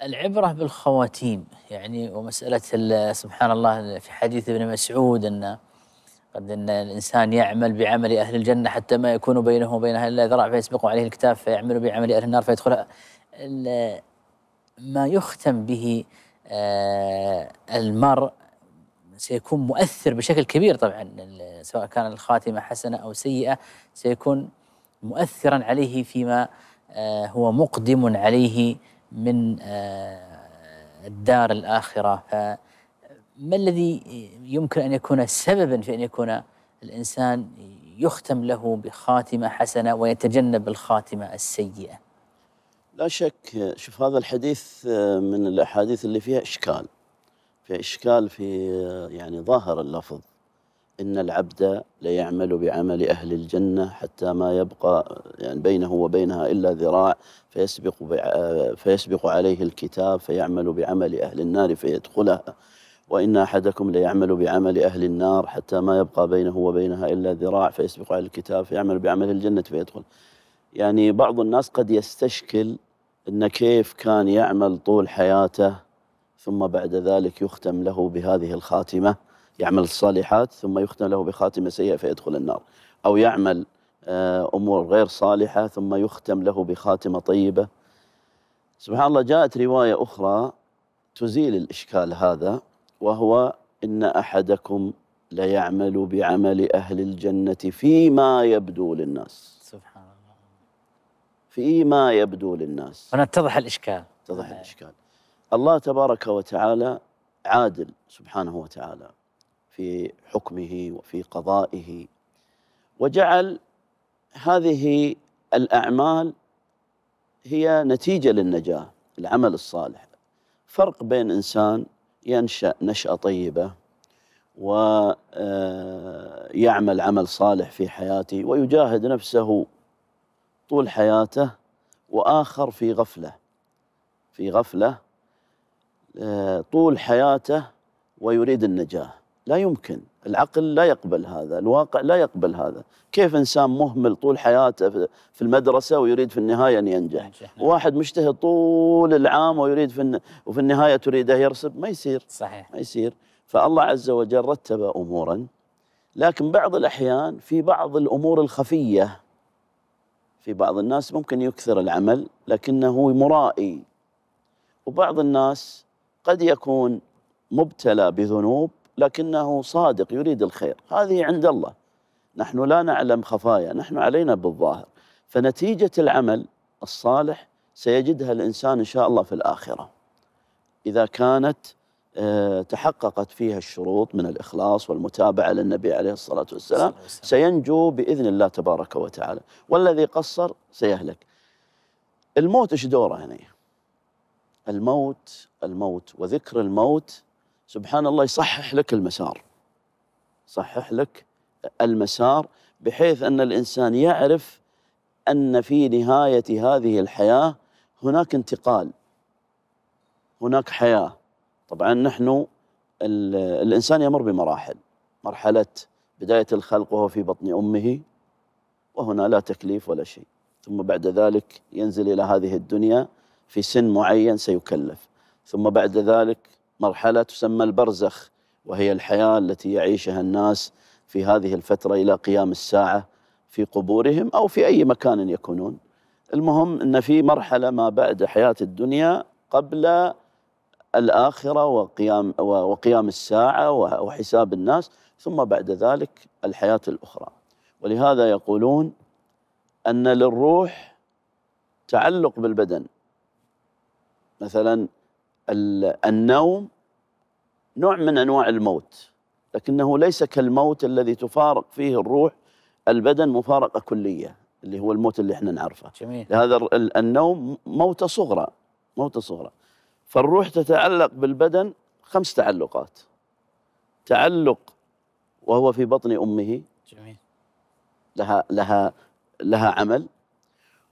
العبرة بالخواتيم يعني ومسألة سبحان الله في حديث ابن مسعود أنه قد ان الانسان يعمل بعمل اهل الجنه حتى ما يكون بينه وبينها الا ذراع فيسبق عليه الكتاب فيعمل بعمل اهل النار فيدخلها ما يختم به آه، المرء سيكون مؤثر بشكل كبير طبعا سواء كان الخاتمه حسنه او سيئه سيكون مؤثرا عليه فيما آه، هو مقدم عليه من آه، الدار الاخره ف ما الذي يمكن أن يكون سببا في أن يكون الإنسان يختم له بخاتمة حسنة ويتجنب الخاتمة السيئة لا شك شوف هذا الحديث آه، من الأحاديث اللي فيها إشكال في إشكال في آه، يعني ظاهر اللفظ إن العبد ليعمل بعمل أهل الجنة حتى ما يبقى آه، يعني بينه وبينها إلا ذراع فيسبق, فيسبق عليه الكتاب فيعمل بعمل أهل النار فيدخلها وإن أحدكم ليعمل بعمل أهل النار حتى ما يبقى بينه وبينها إلا ذراع فيسبق على الكتاب فيعمل بعمل الجنة فيدخل يعني بعض الناس قد يستشكل أن كيف كان يعمل طول حياته ثم بعد ذلك يختم له بهذه الخاتمة يعمل الصالحات ثم يختم له بخاتمة سيئة فيدخل النار أو يعمل آه، أمور غير صالحة ثم يختم له بخاتمة طيبة سبحان الله جاءت رواية أخرى تزيل الإشكال هذا وهو إن أحدكم ليعمل بعمل أهل الجنة فيما يبدو للناس سبحان الله فيما يبدو للناس هنا اتضح الإشكال اتضح الإشكال الله تبارك وتعالى عادل سبحانه وتعالى في حكمه وفي قضائه وجعل هذه الأعمال هي نتيجة للنجاة العمل الصالح فرق بين إنسان ينشأ نشأة طيبة ويعمل آه، عمل صالح في حياته ويجاهد نفسه طول حياته وآخر في غفلة في غفلة آه، طول حياته ويريد النجاة لا يمكن العقل لا يقبل هذا الواقع لا يقبل هذا كيف إنسان مهمل طول حياته في المدرسة ويريد في النهاية أن ينجح نعم. واحد مجتهد طول العام ويريد في وفي النهاية تريده يرسب ما يصير صحيح ما يصير فالله عز وجل رتب أمورا لكن بعض الأحيان في بعض الأمور الخفية في بعض الناس ممكن يكثر العمل لكنه مرائي وبعض الناس قد يكون مبتلى بذنوب لكنه صادق يريد الخير هذه عند الله نحن لا نعلم خفايا نحن علينا بالظاهر فنتيجة العمل الصالح سيجدها الإنسان إن شاء الله في الآخرة إذا كانت آه، تحققت فيها الشروط من الإخلاص والمتابعة للنبي عليه الصلاة والسلام سينجو بإذن الله تبارك وتعالى والذي قصر سيهلك الموت إيش دوره هنا يعني؟ الموت الموت وذكر الموت سبحان الله يصحح لك المسار صحح لك المسار بحيث أن الإنسان يعرف أن في نهاية هذه الحياة هناك انتقال هناك حياة طبعا نحن الإنسان يمر بمراحل مرحلة بداية الخلق وهو في بطن أمه وهنا لا تكليف ولا شيء ثم بعد ذلك ينزل إلى هذه الدنيا في سن معين سيكلف ثم بعد ذلك مرحلة تسمى البرزخ وهي الحياة التي يعيشها الناس في هذه الفترة إلى قيام الساعة في قبورهم أو في أي مكان يكونون المهم أن في مرحلة ما بعد حياة الدنيا قبل الآخرة وقيام, وقيام الساعة وحساب الناس ثم بعد ذلك الحياة الأخرى ولهذا يقولون أن للروح تعلق بالبدن مثلا النوم نوع من انواع الموت لكنه ليس كالموت الذي تفارق فيه الروح البدن مفارقه كليه اللي هو الموت اللي احنا نعرفه جميل هذا النوم موتة صغرى موتة صغرى فالروح تتعلق بالبدن خمس تعلقات تعلق وهو في بطن امه جميل لها لها لها عمل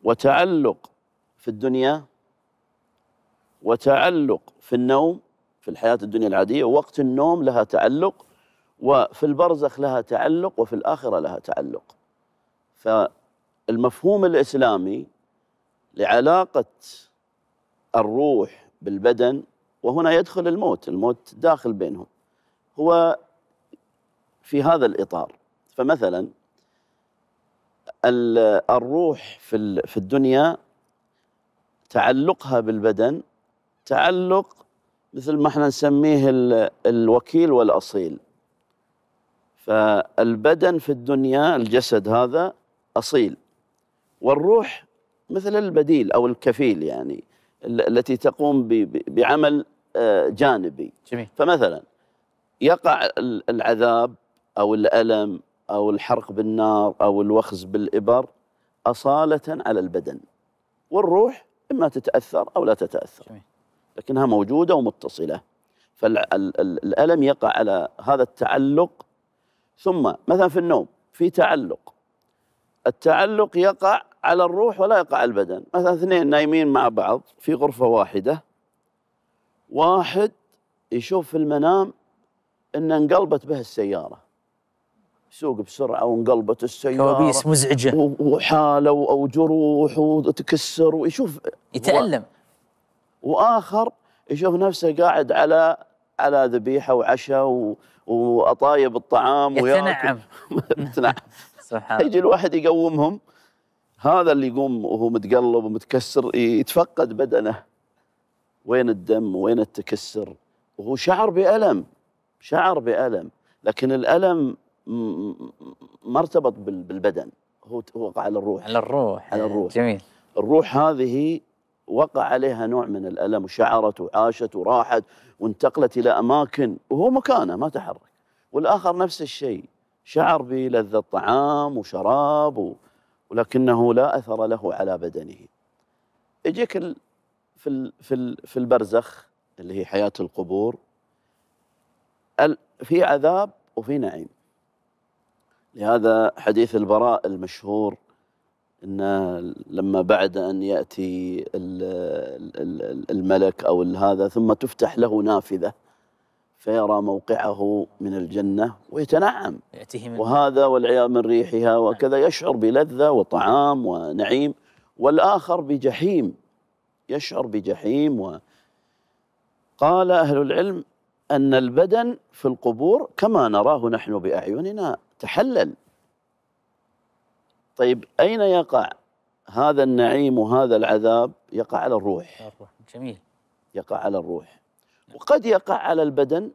وتعلق في الدنيا وتعلق في النوم في الحياة الدنيا العادية وقت النوم لها تعلق وفي البرزخ لها تعلق وفي الآخرة لها تعلق فالمفهوم الإسلامي لعلاقة الروح بالبدن وهنا يدخل الموت الموت داخل بينهم هو في هذا الإطار فمثلا الروح في الدنيا تعلقها بالبدن تعلق مثل ما احنا نسميه الوكيل والاصيل فالبدن في الدنيا الجسد هذا اصيل والروح مثل البديل او الكفيل يعني التي تقوم بعمل آه، جانبي جميل. فمثلا يقع العذاب او الالم او الحرق بالنار او الوخز بالابر اصاله على البدن والروح اما تتاثر او لا تتاثر جميل. لكنها موجودة ومتصلة فالألم يقع على هذا التعلق ثم مثلا في النوم في تعلق التعلق يقع على الروح ولا يقع على البدن مثلا اثنين نايمين مع بعض في غرفة واحدة واحد يشوف في المنام ان انقلبت به السيارة سوق بسرعة وانقلبت السيارة كوابيس مزعجة وحالة أو جروح وتكسر ويشوف يتألم واخر يشوف نفسه قاعد على على ذبيحه وعشاء واطايب الطعام يتنعم سبحان يجي الواحد يقومهم هذا اللي يقوم وهو متقلب ومتكسر يتفقد بدنه وين الدم وين التكسر وهو شعر بألم شعر بألم لكن الألم ما ارتبط بالبدن هو وقع على الروح على الروح على الروح جميل الروح هذه وقع عليها نوع من الألم وشعرت وعاشت وراحت وانتقلت إلى أماكن وهو مكانه ما تحرك والآخر نفس الشيء شعر بلذة طعام وشراب ولكنه لا أثر له على بدنه يجيك في في في البرزخ اللي هي حياة القبور في عذاب وفي نعيم لهذا حديث البراء المشهور ان لما بعد ان ياتي الملك او هذا ثم تفتح له نافذه فيرى موقعه من الجنه ويتنعم يأتيه من وهذا والعياذ من ريحها نعم. وكذا يشعر بلذه وطعام ونعيم والاخر بجحيم يشعر بجحيم و قال اهل العلم ان البدن في القبور كما نراه نحن باعيننا تحلل طيب أين يقع هذا النعيم وهذا العذاب يقع على الروح جميل يقع على الروح وقد يقع على البدن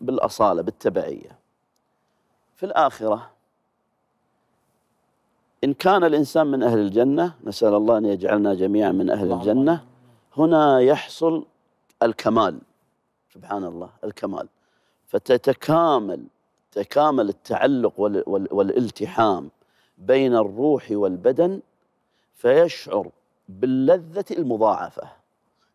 بالأصالة بالتبعية في الآخرة إن كان الإنسان من أهل الجنة نسأل الله أن يجعلنا جميعا من أهل الجنة هنا يحصل الكمال سبحان الله الكمال فتتكامل تكامل التعلق والالتحام بين الروح والبدن فيشعر باللذة المضاعفة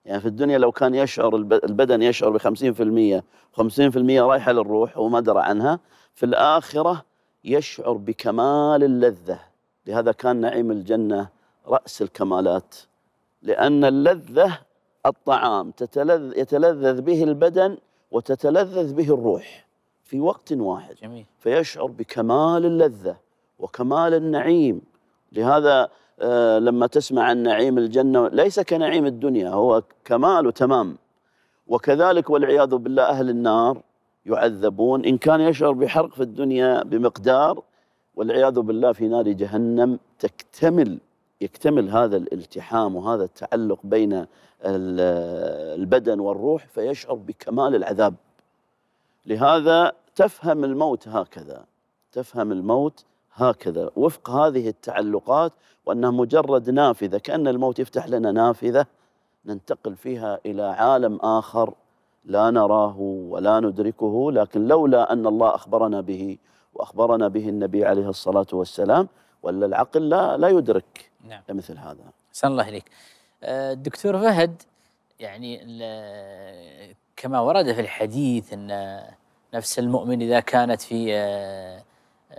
يعني في الدنيا لو كان يشعر البدن يشعر بخمسين في المية خمسين في المية رايحة للروح وما درى عنها في الآخرة يشعر بكمال اللذة لهذا كان نعيم الجنة رأس الكمالات لأن اللذة الطعام تتلذ يتلذذ به البدن وتتلذذ به الروح في وقت واحد جميل. فيشعر بكمال اللذة وكمال النعيم لهذا آه، لما تسمع عن نعيم الجنة ليس كنعيم الدنيا هو كمال وتمام وكذلك والعياذ بالله أهل النار يعذبون إن كان يشعر بحرق في الدنيا بمقدار والعياذ بالله في نار جهنم تكتمل يكتمل هذا الالتحام وهذا التعلق بين البدن والروح فيشعر بكمال العذاب لهذا تفهم الموت هكذا تفهم الموت هكذا وفق هذه التعلقات وأنها مجرد نافذة كأن الموت يفتح لنا نافذة ننتقل فيها إلى عالم آخر لا نراه ولا ندركه لكن لولا أن الله أخبرنا به وأخبرنا به النبي عليه الصلاة والسلام ولا العقل لا, لا يدرك نعم. مثل هذا سن الله إليك آه، دكتور فهد يعني كما ورد في الحديث أن نفس المؤمن إذا كانت في آه،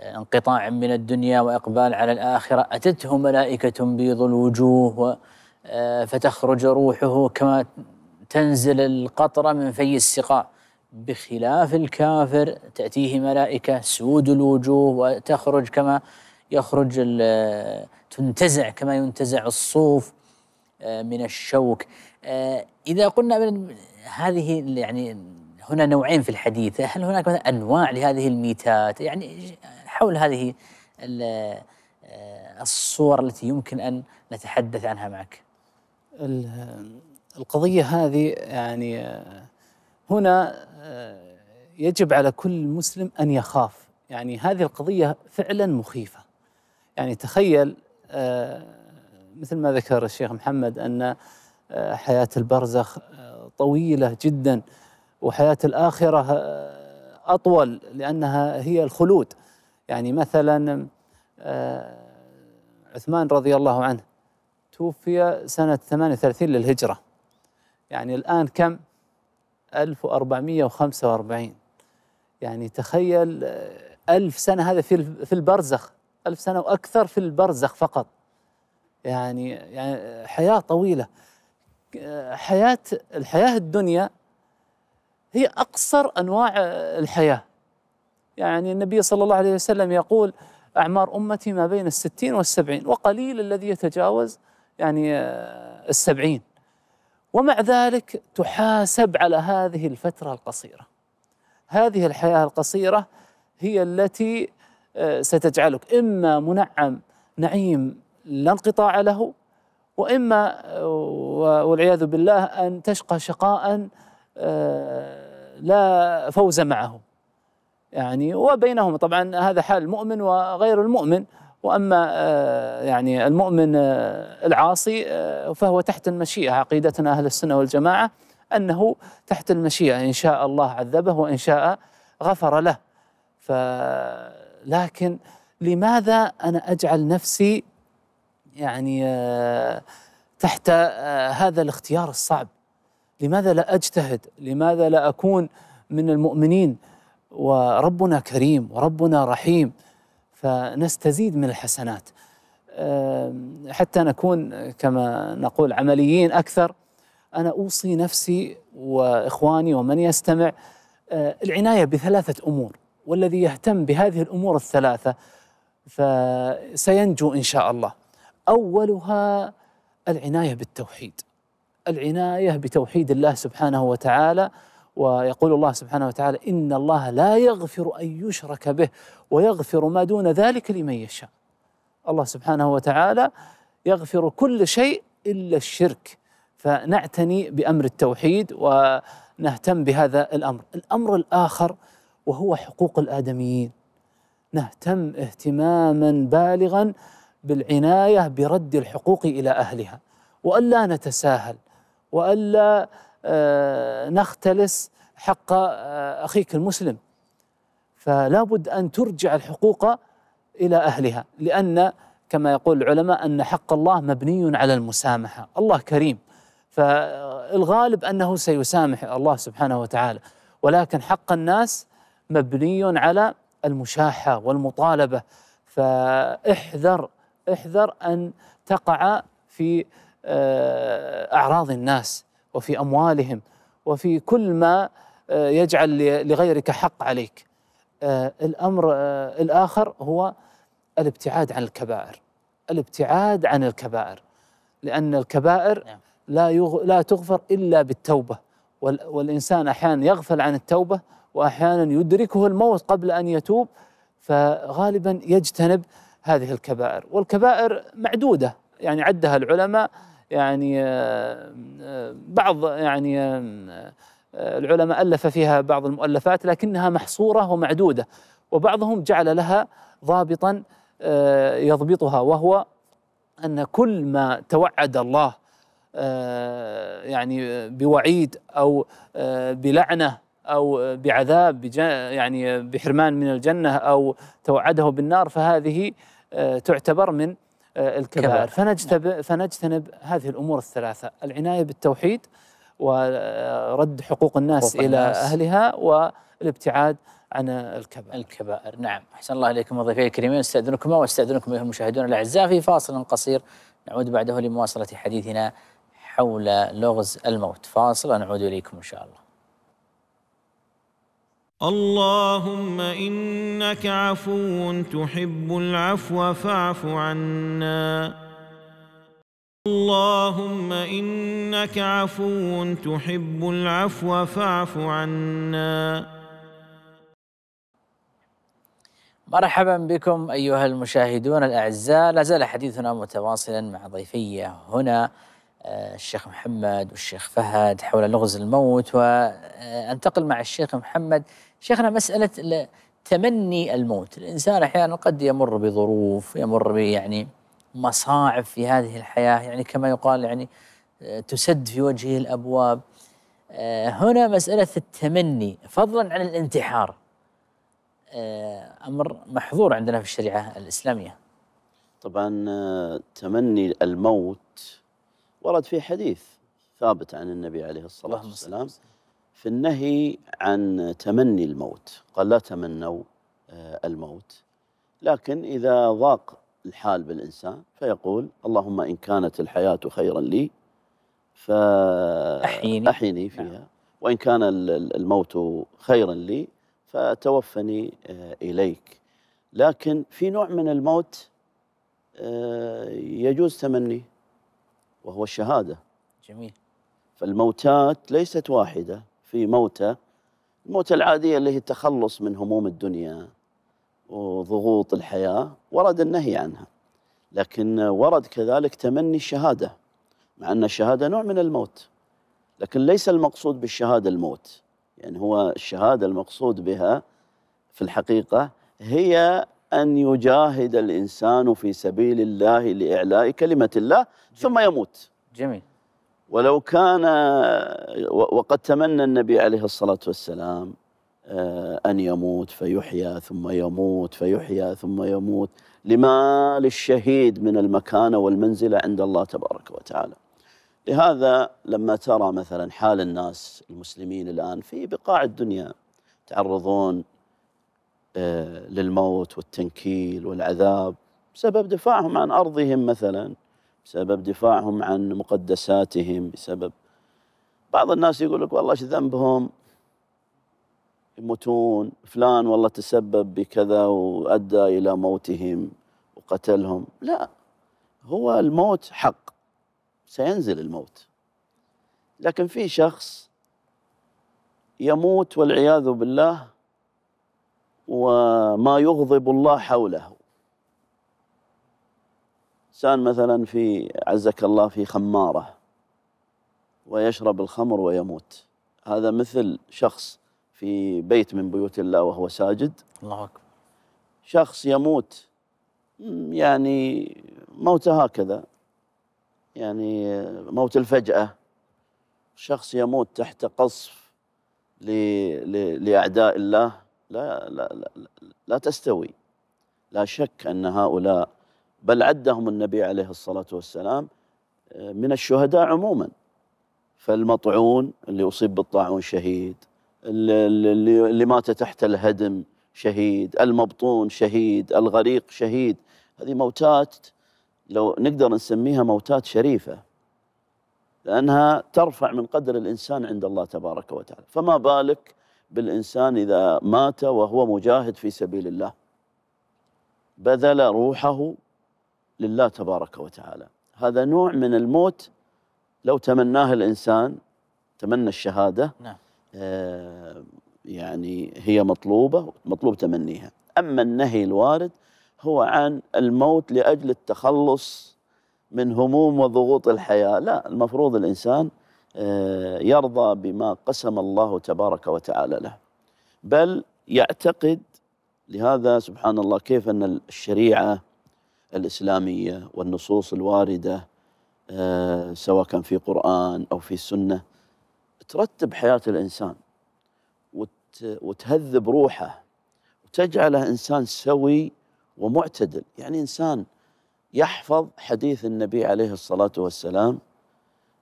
انقطاع من الدنيا واقبال على الاخره اتته ملائكه بيض الوجوه آه، فتخرج روحه كما تنزل القطره من في السقاء بخلاف الكافر تاتيه ملائكه سود الوجوه وتخرج كما يخرج آه، تنتزع كما ينتزع الصوف آه، من الشوك اذا قلنا من هذه يعني هنا نوعين في الحديث هل هناك مثلا انواع لهذه الميتات يعني حول هذه آه، الصور التي يمكن ان نتحدث عنها معك. القضيه هذه يعني آه، هنا آه، يجب على كل مسلم ان يخاف، يعني هذه القضيه فعلا مخيفه. يعني تخيل مثل ما ذكر الشيخ محمد ان حياه البرزخ طويله جدا وحياه الاخره اطول لانها هي الخلود. يعني مثلا آه، عثمان رضي الله عنه توفي سنة 38 للهجرة يعني الآن كم 1445 يعني تخيل آه، ألف سنة هذا في في البرزخ ألف سنة وأكثر في البرزخ فقط يعني يعني حياة طويلة آه، حياة الحياة الدنيا هي أقصر أنواع الحياة يعني النبي صلى الله عليه وسلم يقول أعمار أمتي ما بين الستين والسبعين وقليل الذي يتجاوز يعني آه، السبعين ومع ذلك تحاسب على هذه الفترة القصيرة هذه الحياة القصيرة هي التي آه، ستجعلك إما منعم نعيم لا انقطاع له وإما آه، والعياذ بالله أن تشقى شقاء لا فوز معه يعني وبينهما طبعا هذا حال المؤمن وغير المؤمن واما آه، يعني المؤمن آه، العاصي آه، فهو تحت المشيئه عقيدتنا اهل السنه والجماعه انه تحت المشيئه ان شاء الله عذبه وان شاء غفر له ف لكن لماذا انا اجعل نفسي يعني تحت هذا الاختيار الصعب لماذا لا اجتهد لماذا لا اكون من المؤمنين وربنا كريم وربنا رحيم فنستزيد من الحسنات حتى نكون كما نقول عمليين اكثر انا اوصي نفسي واخواني ومن يستمع أه، العنايه بثلاثه امور والذي يهتم بهذه الامور الثلاثه فسينجو ان شاء الله اولها العنايه بالتوحيد العنايه بتوحيد الله سبحانه وتعالى ويقول الله سبحانه وتعالى إن الله لا يغفر أن يشرك به ويغفر ما دون ذلك لمن يشاء الله سبحانه وتعالى يغفر كل شيء إلا الشرك فنعتني بأمر التوحيد ونهتم بهذا الأمر الأمر الآخر وهو حقوق الآدميين نهتم اهتماما بالغا بالعناية برد الحقوق إلى أهلها وألا نتساهل وألا آه، نختلس حق آه، أخيك المسلم فلا بد أن ترجع الحقوق إلى أهلها لأن كما يقول العلماء أن حق الله مبني على المسامحة الله كريم فالغالب أنه سيسامح الله سبحانه وتعالى ولكن حق الناس مبني على المشاحة والمطالبة فاحذر احذر أن تقع في آه، أعراض الناس وفي اموالهم وفي كل ما آه، يجعل لغيرك حق عليك آه، الامر آه، الاخر هو الابتعاد عن الكبائر الابتعاد عن الكبائر لان الكبائر نعم. لا يغ... لا تغفر الا بالتوبه وال... والانسان احيانا يغفل عن التوبه واحيانا يدركه الموت قبل ان يتوب فغالبا يجتنب هذه الكبائر والكبائر معدوده يعني عدها العلماء يعني آه، آه، بعض يعني آه، العلماء ألف فيها بعض المؤلفات لكنها محصورة ومعدودة وبعضهم جعل لها ضابطا يضبطها وهو أن كل ما توعد الله يعني بوعيد أو بلعنة أو بعذاب يعني بحرمان من الجنة أو توعده بالنار فهذه تعتبر من آه، الكبائر فنجتنب, نعم. فنجتنب هذه الأمور الثلاثة العناية بالتوحيد ورد آه، حقوق الناس حقوق إلى الناس. أهلها والابتعاد عن الكبائر الكبائر نعم أحسن الله إليكم ضيفي الكريمين استأذنكما واستأذنكم أيها المشاهدون الأعزاء في فاصل قصير نعود بعده لمواصلة حديثنا حول لغز الموت فاصل نعود إليكم إن شاء الله اللهم انك عفو تحب العفو فاعف عنا اللهم انك عفو تحب العفو فاعف عنا مرحبا بكم ايها المشاهدون الاعزاء لا زال حديثنا متواصلا مع ضيفي هنا آه، الشيخ محمد والشيخ فهد حول لغز الموت وانتقل مع الشيخ محمد شيخنا مسألة تمني الموت الإنسان أحيانا قد يمر بظروف يمر يعني مصاعب في هذه الحياة يعني كما يقال يعني آه، تسد في وجهه الأبواب آه، هنا مسألة التمني فضلا عن الانتحار آه، أمر محظور عندنا في الشريعة الإسلامية طبعا تمني الموت ورد في حديث ثابت عن النبي عليه الصلاة والسلام في النهي عن تمني الموت قال لا تمنوا آه، الموت لكن إذا ضاق الحال بالإنسان فيقول اللهم إن كانت الحياة خيرا لي فأحيني أحيني نعم. فيها وإن كان الموت خيرا لي فتوفني آه، إليك لكن في نوع من الموت آه، يجوز تمنيه وهو الشهادة جميل فالموتات ليست واحدة في موته الموتة العادية اللي هي التخلص من هموم الدنيا وضغوط الحياة ورد النهي عنها لكن ورد كذلك تمني الشهادة مع أن الشهادة نوع من الموت لكن ليس المقصود بالشهادة الموت يعني هو الشهادة المقصود بها في الحقيقة هي أن يجاهد الإنسان في سبيل الله لإعلاء كلمة الله ثم يموت جميل ولو كان وقد تمنى النبي عليه الصلاة والسلام آه، أن يموت فيحيى ثم يموت فيحيى ثم يموت لما للشهيد من المكانة والمنزلة عند الله تبارك وتعالى لهذا لما ترى مثلا حال الناس المسلمين الآن في بقاع الدنيا تعرضون آه، للموت والتنكيل والعذاب بسبب دفاعهم عن أرضهم مثلاً بسبب دفاعهم عن مقدساتهم بسبب بعض الناس يقول لك والله ايش ذنبهم يموتون فلان والله تسبب بكذا وادى الى موتهم وقتلهم لا هو الموت حق سينزل الموت لكن في شخص يموت والعياذ بالله وما يغضب الله حوله إنسان مثلا في عزك الله في خمارة ويشرب الخمر ويموت هذا مثل شخص في بيت من بيوت الله وهو ساجد الله أكبر شخص يموت يعني موت هكذا يعني موت الفجأة شخص يموت تحت قصف لأعداء الله لا لا, لا, لا تستوي لا شك أن هؤلاء بل عدهم النبي عليه الصلاة والسلام آه، من الشهداء عموما فالمطعون اللي أصيب بالطاعون شهيد اللي, اللي مات تحت الهدم شهيد المبطون شهيد الغريق شهيد هذه موتات لو نقدر نسميها موتات شريفة لأنها ترفع من قدر الإنسان عند الله تبارك وتعالى فما بالك بالإنسان إذا مات وهو مجاهد في سبيل الله بذل روحه لله تبارك وتعالى هذا نوع من الموت لو تمناه الإنسان تمنى الشهادة نعم. آه يعني هي مطلوبة مطلوب تمنيها أما النهي الوارد هو عن الموت لأجل التخلص من هموم وضغوط الحياة لا المفروض الإنسان آه يرضى بما قسم الله تبارك وتعالى له بل يعتقد لهذا سبحان الله كيف أن الشريعة الإسلامية والنصوص الواردة آه، سواء كان في قرآن أو في السنة ترتب حياة الإنسان وتهذب روحه وتجعله إنسان سوي ومعتدل يعني إنسان يحفظ حديث النبي عليه الصلاة والسلام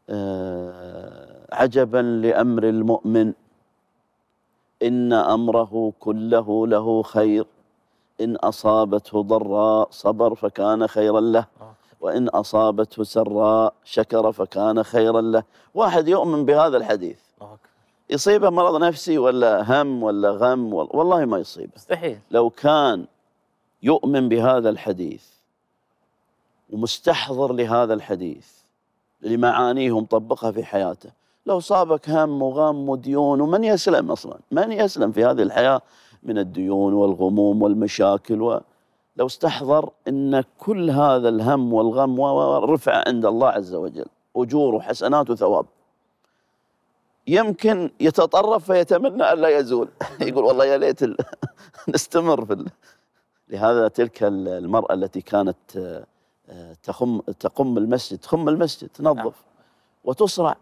آه، عجبا لأمر المؤمن إن أمره كله له خير إن أصابته ضراء صبر فكان خيرا له آه. وإن أصابته سراء شكر فكان خيرا له واحد يؤمن بهذا الحديث يصيبه مرض نفسي ولا هم ولا غم والله ما يصيبه مستحيل لو كان يؤمن بهذا الحديث ومستحضر لهذا الحديث لمعانيه ومطبقها في حياته لو صابك هم وغم وديون ومن يسلم اصلا من يسلم في هذه الحياه من الديون والغموم والمشاكل و لو استحضر ان كل هذا الهم والغم والرفعه عند الله عز وجل اجور وحسنات وثواب يمكن يتطرف فيتمنى ان لا يزول يقول والله يا ليت ال... نستمر في ال... لهذا تلك المراه التي كانت آه، تخم تقم المسجد تخم المسجد تنظف نعم. وتصرع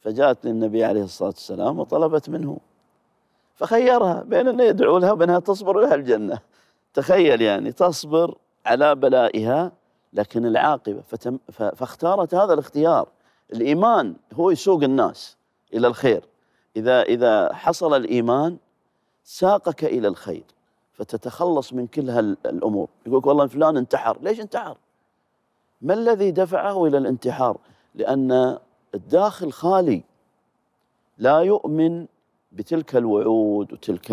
فجاءت للنبي عليه الصلاه والسلام وطلبت منه فخيرها بين أن يدعو لها وبين أنها تصبر لها الجنة تخيل يعني تصبر على بلائها لكن العاقبة فتم فاختارت هذا الاختيار الإيمان هو يسوق الناس إلى الخير إذا إذا حصل الإيمان ساقك إلى الخير فتتخلص من كل هالأمور يقولك والله فلان انتحر ليش انتحر ما الذي دفعه إلى الانتحار لأن الداخل خالي لا يؤمن بتلك الوعود وتلك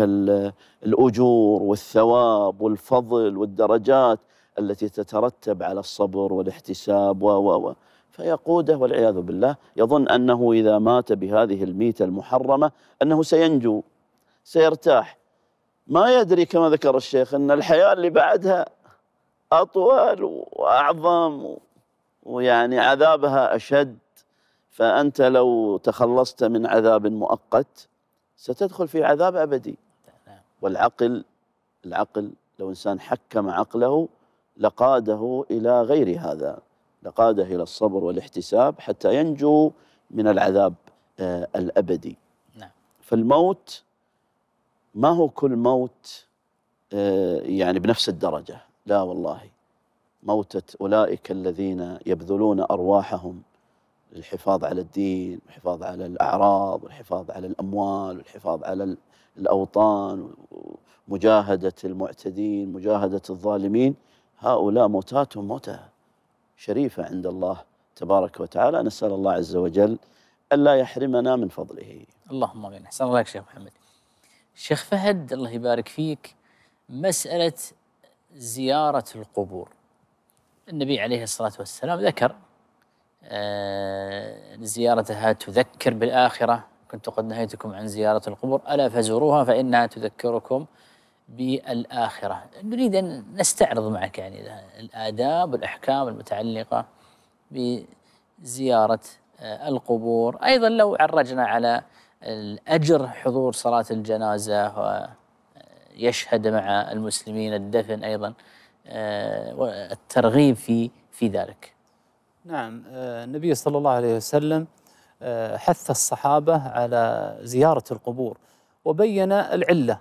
الاجور والثواب والفضل والدرجات التي تترتب على الصبر والاحتساب و و و فيقوده والعياذ بالله يظن انه اذا مات بهذه الميته المحرمه انه سينجو سيرتاح ما يدري كما ذكر الشيخ ان الحياه اللي بعدها اطول واعظم ويعني عذابها اشد فانت لو تخلصت من عذاب مؤقت ستدخل في عذاب أبدي نعم. والعقل العقل لو إنسان حكم عقله لقاده إلى غير هذا لقاده إلى الصبر والاحتساب حتى ينجو من العذاب آه، الأبدي نعم. فالموت ما هو كل موت آه، يعني بنفس الدرجة لا والله موتة أولئك الذين يبذلون أرواحهم الحفاظ على الدين والحفاظ على الأعراض والحفاظ على الأموال والحفاظ على الأوطان ومجاهدة المعتدين مجاهدة الظالمين هؤلاء موتاتهم موتة شريفة عند الله تبارك وتعالى نسأل الله عز وجل ألا يحرمنا من فضله اللهم امين احسن الله شيخ محمد شيخ فهد الله يبارك فيك مسألة زيارة القبور النبي عليه الصلاة والسلام ذكر آه، زيارتها تذكر بالآخرة كنت قد نهيتكم عن زيارة القبور ألا فزوروها فإنها تذكركم بالآخرة نريد أن نستعرض معك يعني الآداب والأحكام المتعلقة بزيارة آه، القبور أيضا لو عرجنا على الأجر حضور صلاة الجنازة ويشهد آه، مع المسلمين الدفن أيضا والترغيب في في ذلك نعم آه، النبي صلى الله عليه وسلم آه، حث الصحابة على زيارة القبور وبين العلة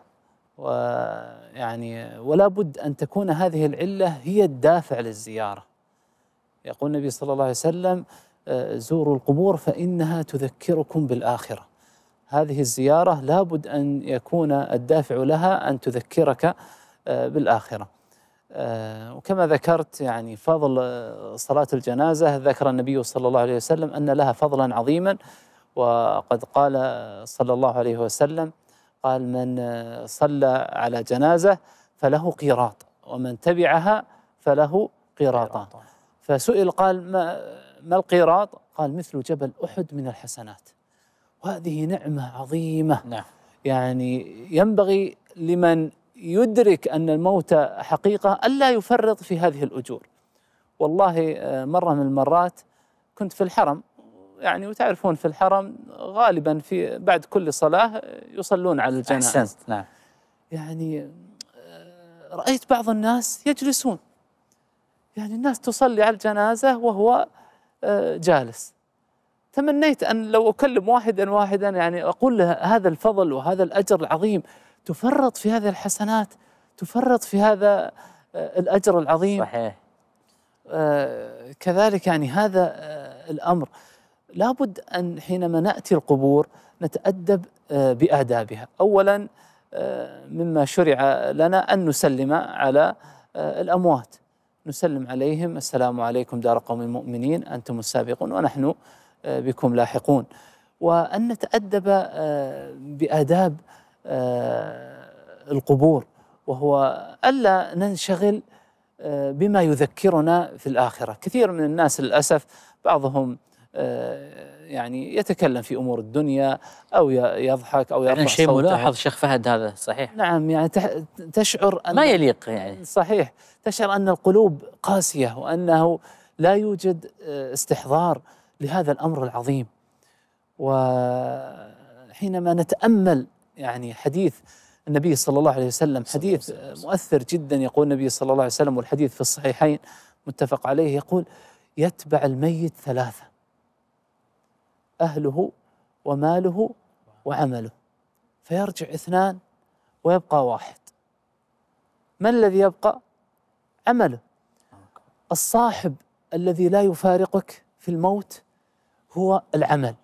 ويعني ولا بد أن تكون هذه العلة هي الدافع للزيارة يقول النبي صلى الله عليه وسلم آه، زوروا القبور فإنها تذكركم بالآخرة هذه الزيارة لابد أن يكون الدافع لها أن تذكرك بالآخرة آه، وكما ذكرت يعني فضل آه، صلاة الجنازة ذكر النبي صلى الله عليه وسلم أن لها فضلا عظيما وقد قال صلى الله عليه وسلم قال من آه، صلى على جنازة فله قيراط ومن تبعها فله قيراط فسئل قال ما, ما القيراط قال مثل جبل أحد من الحسنات وهذه نعمة عظيمة نعم. يعني ينبغي لمن يدرك أن الموت حقيقة ألا يفرط في هذه الأجور والله آه، مرة من المرات كنت في الحرم يعني وتعرفون في الحرم غالبا في بعد كل صلاة يصلون على الجنائز أحسنت نعم يعني آه، رأيت بعض الناس يجلسون يعني الناس تصلي على الجنازة وهو آه، جالس تمنيت أن لو أكلم واحدا واحدا يعني أقول له هذا الفضل وهذا الأجر العظيم تفرط في هذه الحسنات تفرط في هذا آه، الأجر العظيم صحيح آه، كذلك يعني هذا آه، الأمر لابد أن حينما نأتي القبور نتأدب بآدابها أولا مما شرع لنا أن نسلم على الأموات نسلم عليهم السلام عليكم دار قوم المؤمنين أنتم السابقون ونحن بكم لاحقون وأن نتأدب بآداب آه، القبور وهو ألا ننشغل آه، بما يذكرنا في الآخرة كثير من الناس للأسف بعضهم آه، يعني يتكلم في امور الدنيا او يضحك او يرفع يعني شيء ملاحظ شيخ فهد هذا صحيح نعم يعني تشعر أن ما يليق يعني صحيح تشعر ان القلوب قاسيه وانه لا يوجد استحضار لهذا الامر العظيم وحينما نتامل يعني حديث النبي صلى الله عليه وسلم حديث مؤثر جدا يقول النبي صلى الله عليه وسلم والحديث في الصحيحين متفق عليه يقول يتبع الميت ثلاثة أهله وماله وعمله فيرجع اثنان ويبقى واحد ما الذي يبقى؟ عمله الصاحب الذي لا يفارقك في الموت هو العمل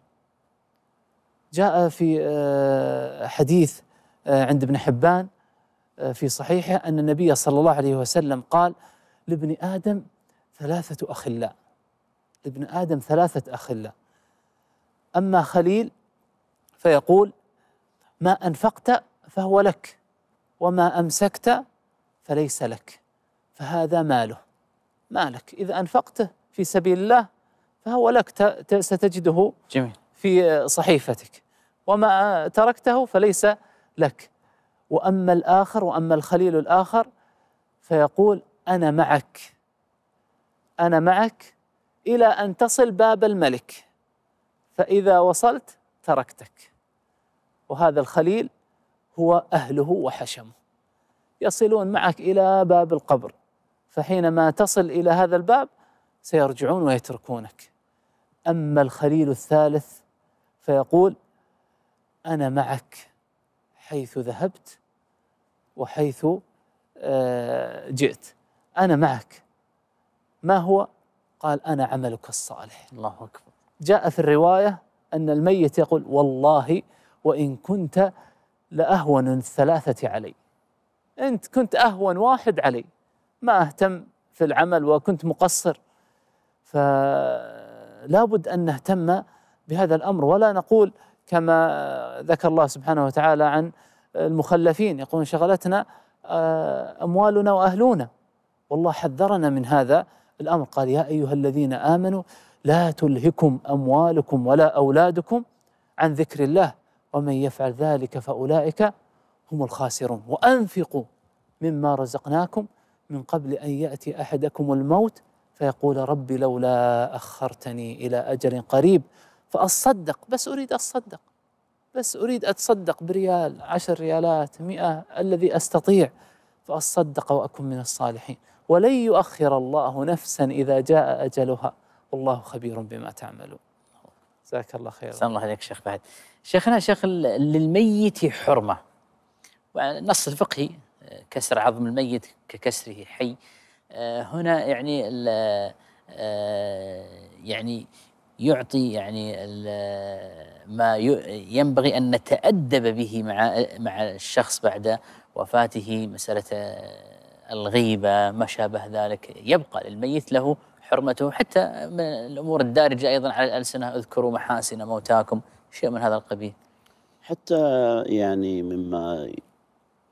جاء في آه، حديث آه، عند ابن حبان آه، في صحيحه أن النبي صلى الله عليه وسلم قال لابن آدم ثلاثة أخلاء لابن آدم ثلاثة أخلاء أما خليل فيقول ما أنفقت فهو لك وما أمسكت فليس لك فهذا ماله مالك إذا أنفقته في سبيل الله فهو لك ستجده جميل في صحيفتك وما تركته فليس لك واما الاخر واما الخليل الاخر فيقول انا معك انا معك الى ان تصل باب الملك فاذا وصلت تركتك وهذا الخليل هو اهله وحشمه يصلون معك الى باب القبر فحينما تصل الى هذا الباب سيرجعون ويتركونك اما الخليل الثالث فيقول انا معك حيث ذهبت وحيث آه، جئت انا معك ما هو قال انا عملك الصالح الله اكبر جاء في الروايه ان الميت يقول والله وان كنت لاهون الثلاثه علي انت كنت اهون واحد علي ما اهتم في العمل وكنت مقصر فلا بد ان نهتم بهذا الامر ولا نقول كما ذكر الله سبحانه وتعالى عن المخلفين يقولون شغلتنا آه، أموالنا وأهلنا والله حذرنا من هذا الأمر قال يا أيها الذين آمنوا لا تلهكم أموالكم ولا أولادكم عن ذكر الله ومن يفعل ذلك فأولئك هم الخاسرون وأنفقوا مما رزقناكم من قبل أن يأتي أحدكم الموت فيقول ربي لولا أخرتني إلى أجل قريب فأصدق بس أريد أتصدق بس أريد أتصدق بريال عشر ريالات مئة الذي أستطيع فأصدق وأكن من الصالحين ولن يؤخر الله نفسا إذا جاء أجلها والله خبير بما تعملون جزاك الله خيرا سلام الله عليك شيخ بعد شيخنا شيخ للميت حرمة النص الفقهي آه، كسر عظم الميت ككسره حي آه، هنا يعني آه، يعني يعطي يعني ما ينبغي ان نتادب به مع مع الشخص بعد وفاته مساله آه، الغيبه ما شابه ذلك يبقى للميت له حرمته حتى من الامور الدارجه ايضا على الالسنه اذكروا محاسن موتاكم شيء من هذا القبيل. حتى يعني مما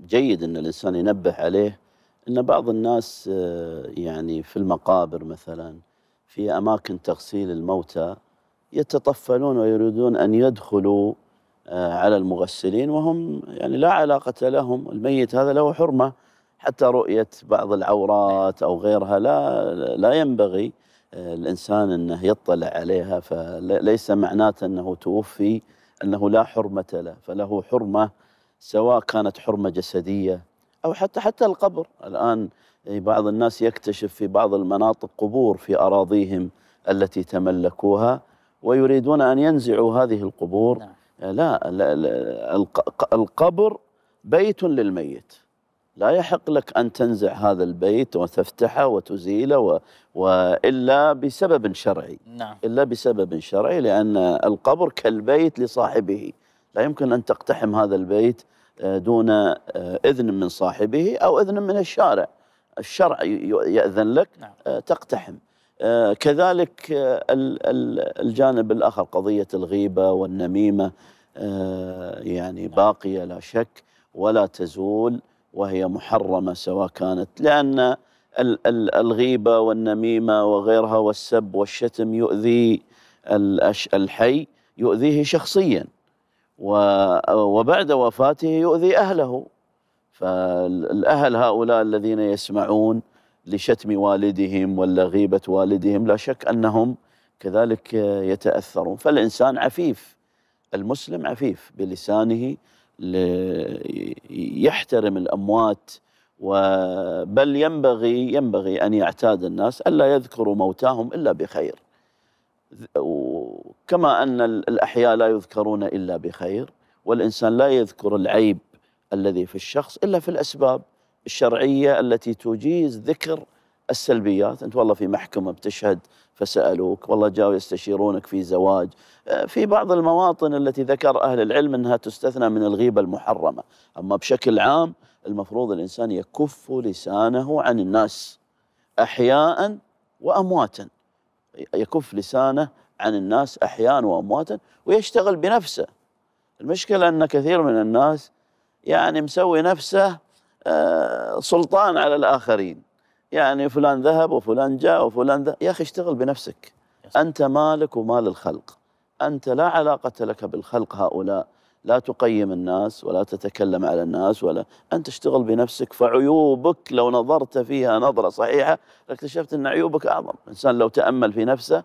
جيد ان الانسان ينبه عليه ان بعض الناس آه، يعني في المقابر مثلا في أماكن تغسيل الموتى يتطفلون ويريدون أن يدخلوا آه، على المغسلين وهم يعني لا علاقة لهم الميت هذا له حرمة حتى رؤية بعض العورات أو غيرها لا, لا ينبغي آه، الإنسان أنه يطلع عليها فليس معناته أنه توفي أنه لا حرمة له فله حرمة سواء كانت حرمة جسدية أو حتى حتى القبر الآن إيه، بعض الناس يكتشف في بعض المناطق قبور في أراضيهم التي تملكوها ويريدون أن ينزعوا هذه القبور نعم. آه، لا, لا, لا, لا القبر بيت للميت لا يحق لك أن تنزع هذا البيت وتفتحه وتزيله و... وإلا بسبب شرعي نعم. إلا بسبب شرعي لأن القبر كالبيت لصاحبه لا يمكن أن تقتحم هذا البيت آه، دون آه، إذن من صاحبه أو إذن من الشارع الشرع يأذن لك نعم. آه، تقتحم آه، كذلك آه، الجانب الآخر قضية الغيبة والنميمة يعني نعم. باقية لا شك ولا تزول وهي محرمة سواء كانت لأن الغيبة والنميمة وغيرها والسب والشتم يؤذي الحي يؤذيه شخصيا وبعد وفاته يؤذي أهله فالأهل هؤلاء الذين يسمعون لشتم والدهم ولا غيبة والدهم لا شك أنهم كذلك يتأثرون فالإنسان عفيف المسلم عفيف بلسانه يحترم الأموات بل ينبغي ينبغي أن يعتاد الناس ألا يذكروا موتاهم إلا بخير كما أن الأحياء لا يذكرون إلا بخير والإنسان لا يذكر العيب الذي في الشخص إلا في الأسباب الشرعية التي تجيز ذكر السلبيات أنت والله في محكمة بتشهد فسألوك والله جاوا يستشيرونك في زواج آه، في بعض المواطن التي ذكر أهل العلم أنها تستثنى من الغيبة المحرمة أما بشكل عام المفروض الإنسان يكف لسانه عن الناس أحياء وأمواتا يكف لسانه عن الناس أحياء وأمواتا ويشتغل بنفسه المشكلة أن كثير من الناس يعني مسوي نفسه آه، سلطان على الآخرين يعني فلان ذهب وفلان جاء وفلان ذهب يا أخي اشتغل بنفسك أنت مالك ومال الخلق أنت لا علاقة لك بالخلق هؤلاء لا تقيم الناس ولا تتكلم على الناس ولا أنت اشتغل بنفسك فعيوبك لو نظرت فيها نظرة صحيحة اكتشفت أن عيوبك أعظم الإنسان لو تأمل في نفسه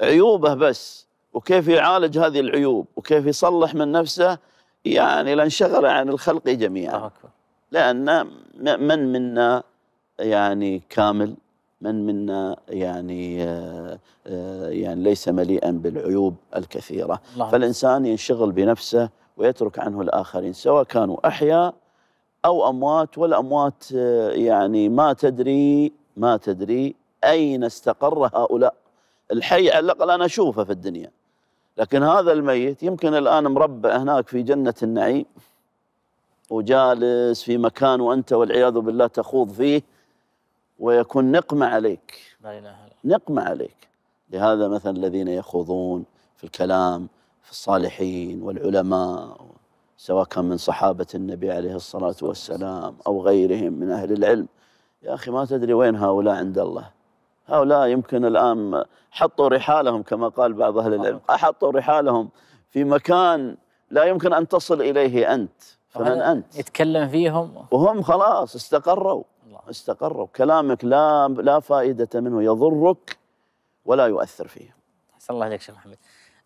عيوبه بس وكيف يعالج هذه العيوب وكيف يصلح من نفسه يعني لانشغل عن الخلق جميعا لأن من منا يعني كامل من منا يعني آه، يعني ليس مليئا بالعيوب الكثيرة فالإنسان ينشغل بنفسه ويترك عنه الآخرين سواء كانوا أحياء أو أموات والأموات آه، يعني ما تدري ما تدري أين استقر هؤلاء الحي على الأقل أنا أشوفه في الدنيا لكن هذا الميت يمكن الآن مربع هناك في جنة النعيم وجالس في مكان وأنت والعياذ بالله تخوض فيه ويكون نقمة عليك لا إله إلا نقمة عليك لهذا مثلا الذين يخوضون في الكلام في الصالحين والعلماء سواء كان من صحابة النبي عليه الصلاة والسلام أو غيرهم من أهل العلم يا أخي ما تدري وين هؤلاء عند الله هؤلاء يمكن الآن حطوا رحالهم كما قال بعض أهل العلم حطوا رحالهم في مكان لا يمكن أن تصل إليه أنت فمن أنت يتكلم فيهم وهم خلاص استقروا استقروا كلامك لا لا فائدة منه يضرك ولا يؤثر فيهم أحسن الله عليك شيخ محمد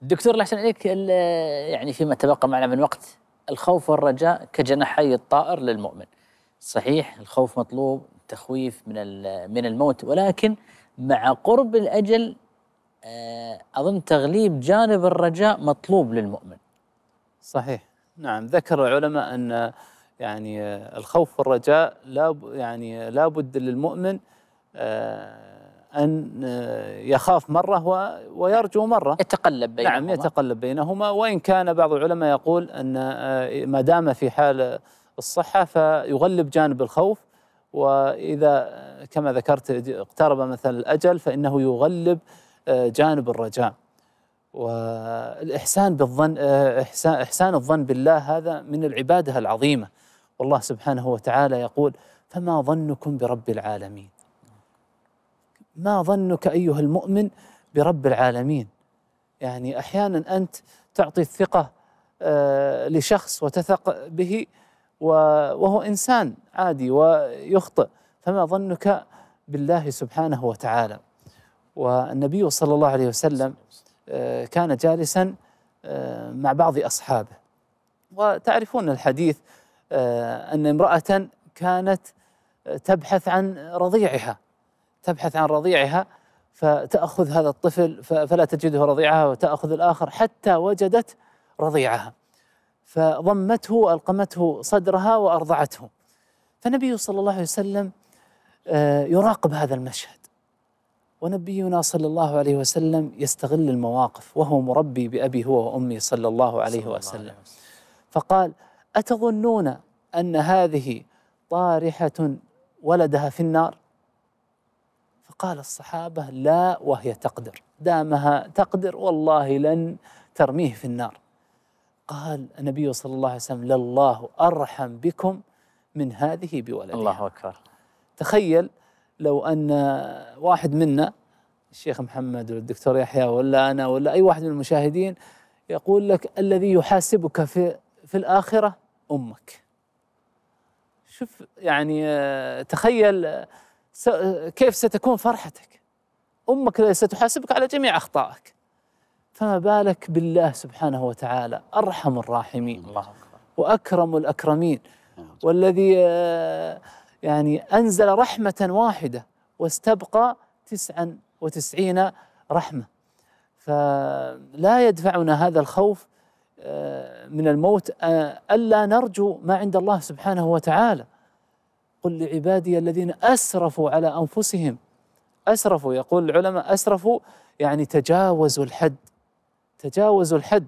الدكتور لحسن عليك يعني فيما تبقى معنا من وقت الخوف والرجاء كجناحي الطائر للمؤمن صحيح الخوف مطلوب تخويف من من الموت ولكن مع قرب الأجل آه، أظن تغليب جانب الرجاء مطلوب للمؤمن صحيح نعم ذكر العلماء أن يعني آه، الخوف والرجاء لا يعني آه، لابد للمؤمن أن يخاف مرة ويرجو مرة يتقلب بينهما نعم يتقلب بينهما وإن كان بعض العلماء يقول أن ما دام في حال الصحة فيغلب جانب الخوف واذا كما ذكرت اقترب مثلا الاجل فانه يغلب آه، جانب الرجاء والاحسان بالظن آه، احسان احسان الظن بالله هذا من العباده العظيمه والله سبحانه وتعالى يقول فما ظنكم برب العالمين ما ظنك ايها المؤمن برب العالمين يعني احيانا انت تعطي الثقه آه، لشخص وتثق به وهو إنسان عادي ويخطئ فما ظنك بالله سبحانه وتعالى والنبي صلى الله عليه وسلم آه، كان جالسا آه، مع بعض أصحابه وتعرفون الحديث آه، أن امرأة كانت تبحث عن رضيعها تبحث عن رضيعها فتأخذ هذا الطفل فلا تجده رضيعها وتأخذ الآخر حتى وجدت رضيعها فضمته ألقمته صدرها وأرضعته فالنبي صلى الله عليه وسلم آه، يراقب هذا المشهد ونبينا صلى الله عليه وسلم يستغل المواقف وهو مربي بأبي هو وأمي صلى الله عليه وسلم فقال أتظنون أن هذه طارحة ولدها في النار فقال الصحابة لا وهي تقدر دامها تقدر والله لن ترميه في النار قال النبي صلى الله عليه وسلم لله أرحم بكم من هذه بولدها الله أكبر تخيل لو أن واحد منا الشيخ محمد ولا الدكتور يحيى ولا أنا ولا أي واحد من المشاهدين يقول لك الذي يحاسبك في, في الآخرة أمك شوف يعني آه، تخيل آه، كيف ستكون فرحتك امك ستحاسبك على جميع اخطائك فما بالك بالله سبحانه وتعالى أرحم الراحمين الله أكبر وأكرم الأكرمين نعم. والذي آه، يعني أنزل رحمة واحدة واستبقى تسعا وتسعين رحمة فلا يدفعنا هذا الخوف آه، من الموت آه، ألا نرجو ما عند الله سبحانه وتعالى قل لعبادي الذين أسرفوا على أنفسهم أسرفوا يقول العلماء أسرفوا يعني تجاوزوا الحد تجاوزوا الحد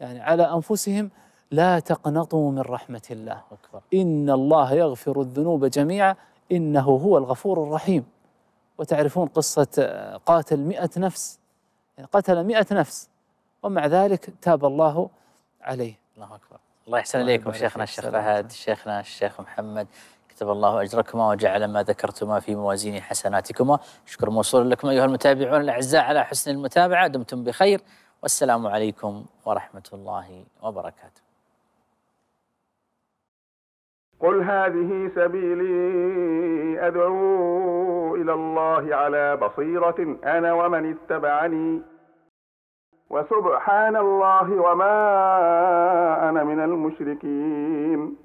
يعني على أنفسهم لا تقنطوا من رحمة الله أكبر. إن الله يغفر الذنوب جميعا إنه هو الغفور الرحيم وتعرفون قصة آه، قاتل مئة نفس يعني قتل مئة نفس ومع ذلك تاب الله عليه الله أكبر الله يحسن إليكم شيخنا الشيخ فهد شيخنا الشيخ محمد كتب الله أجركما وجعل ما ذكرتما في موازين حسناتكما شكر موصول لكم أيها المتابعون الأعزاء على حسن المتابعة دمتم بخير والسلام عليكم ورحمة الله وبركاته قل هذه سبيلي أدعو إلى الله على بصيرة أنا ومن اتبعني وسبحان الله وما أنا من المشركين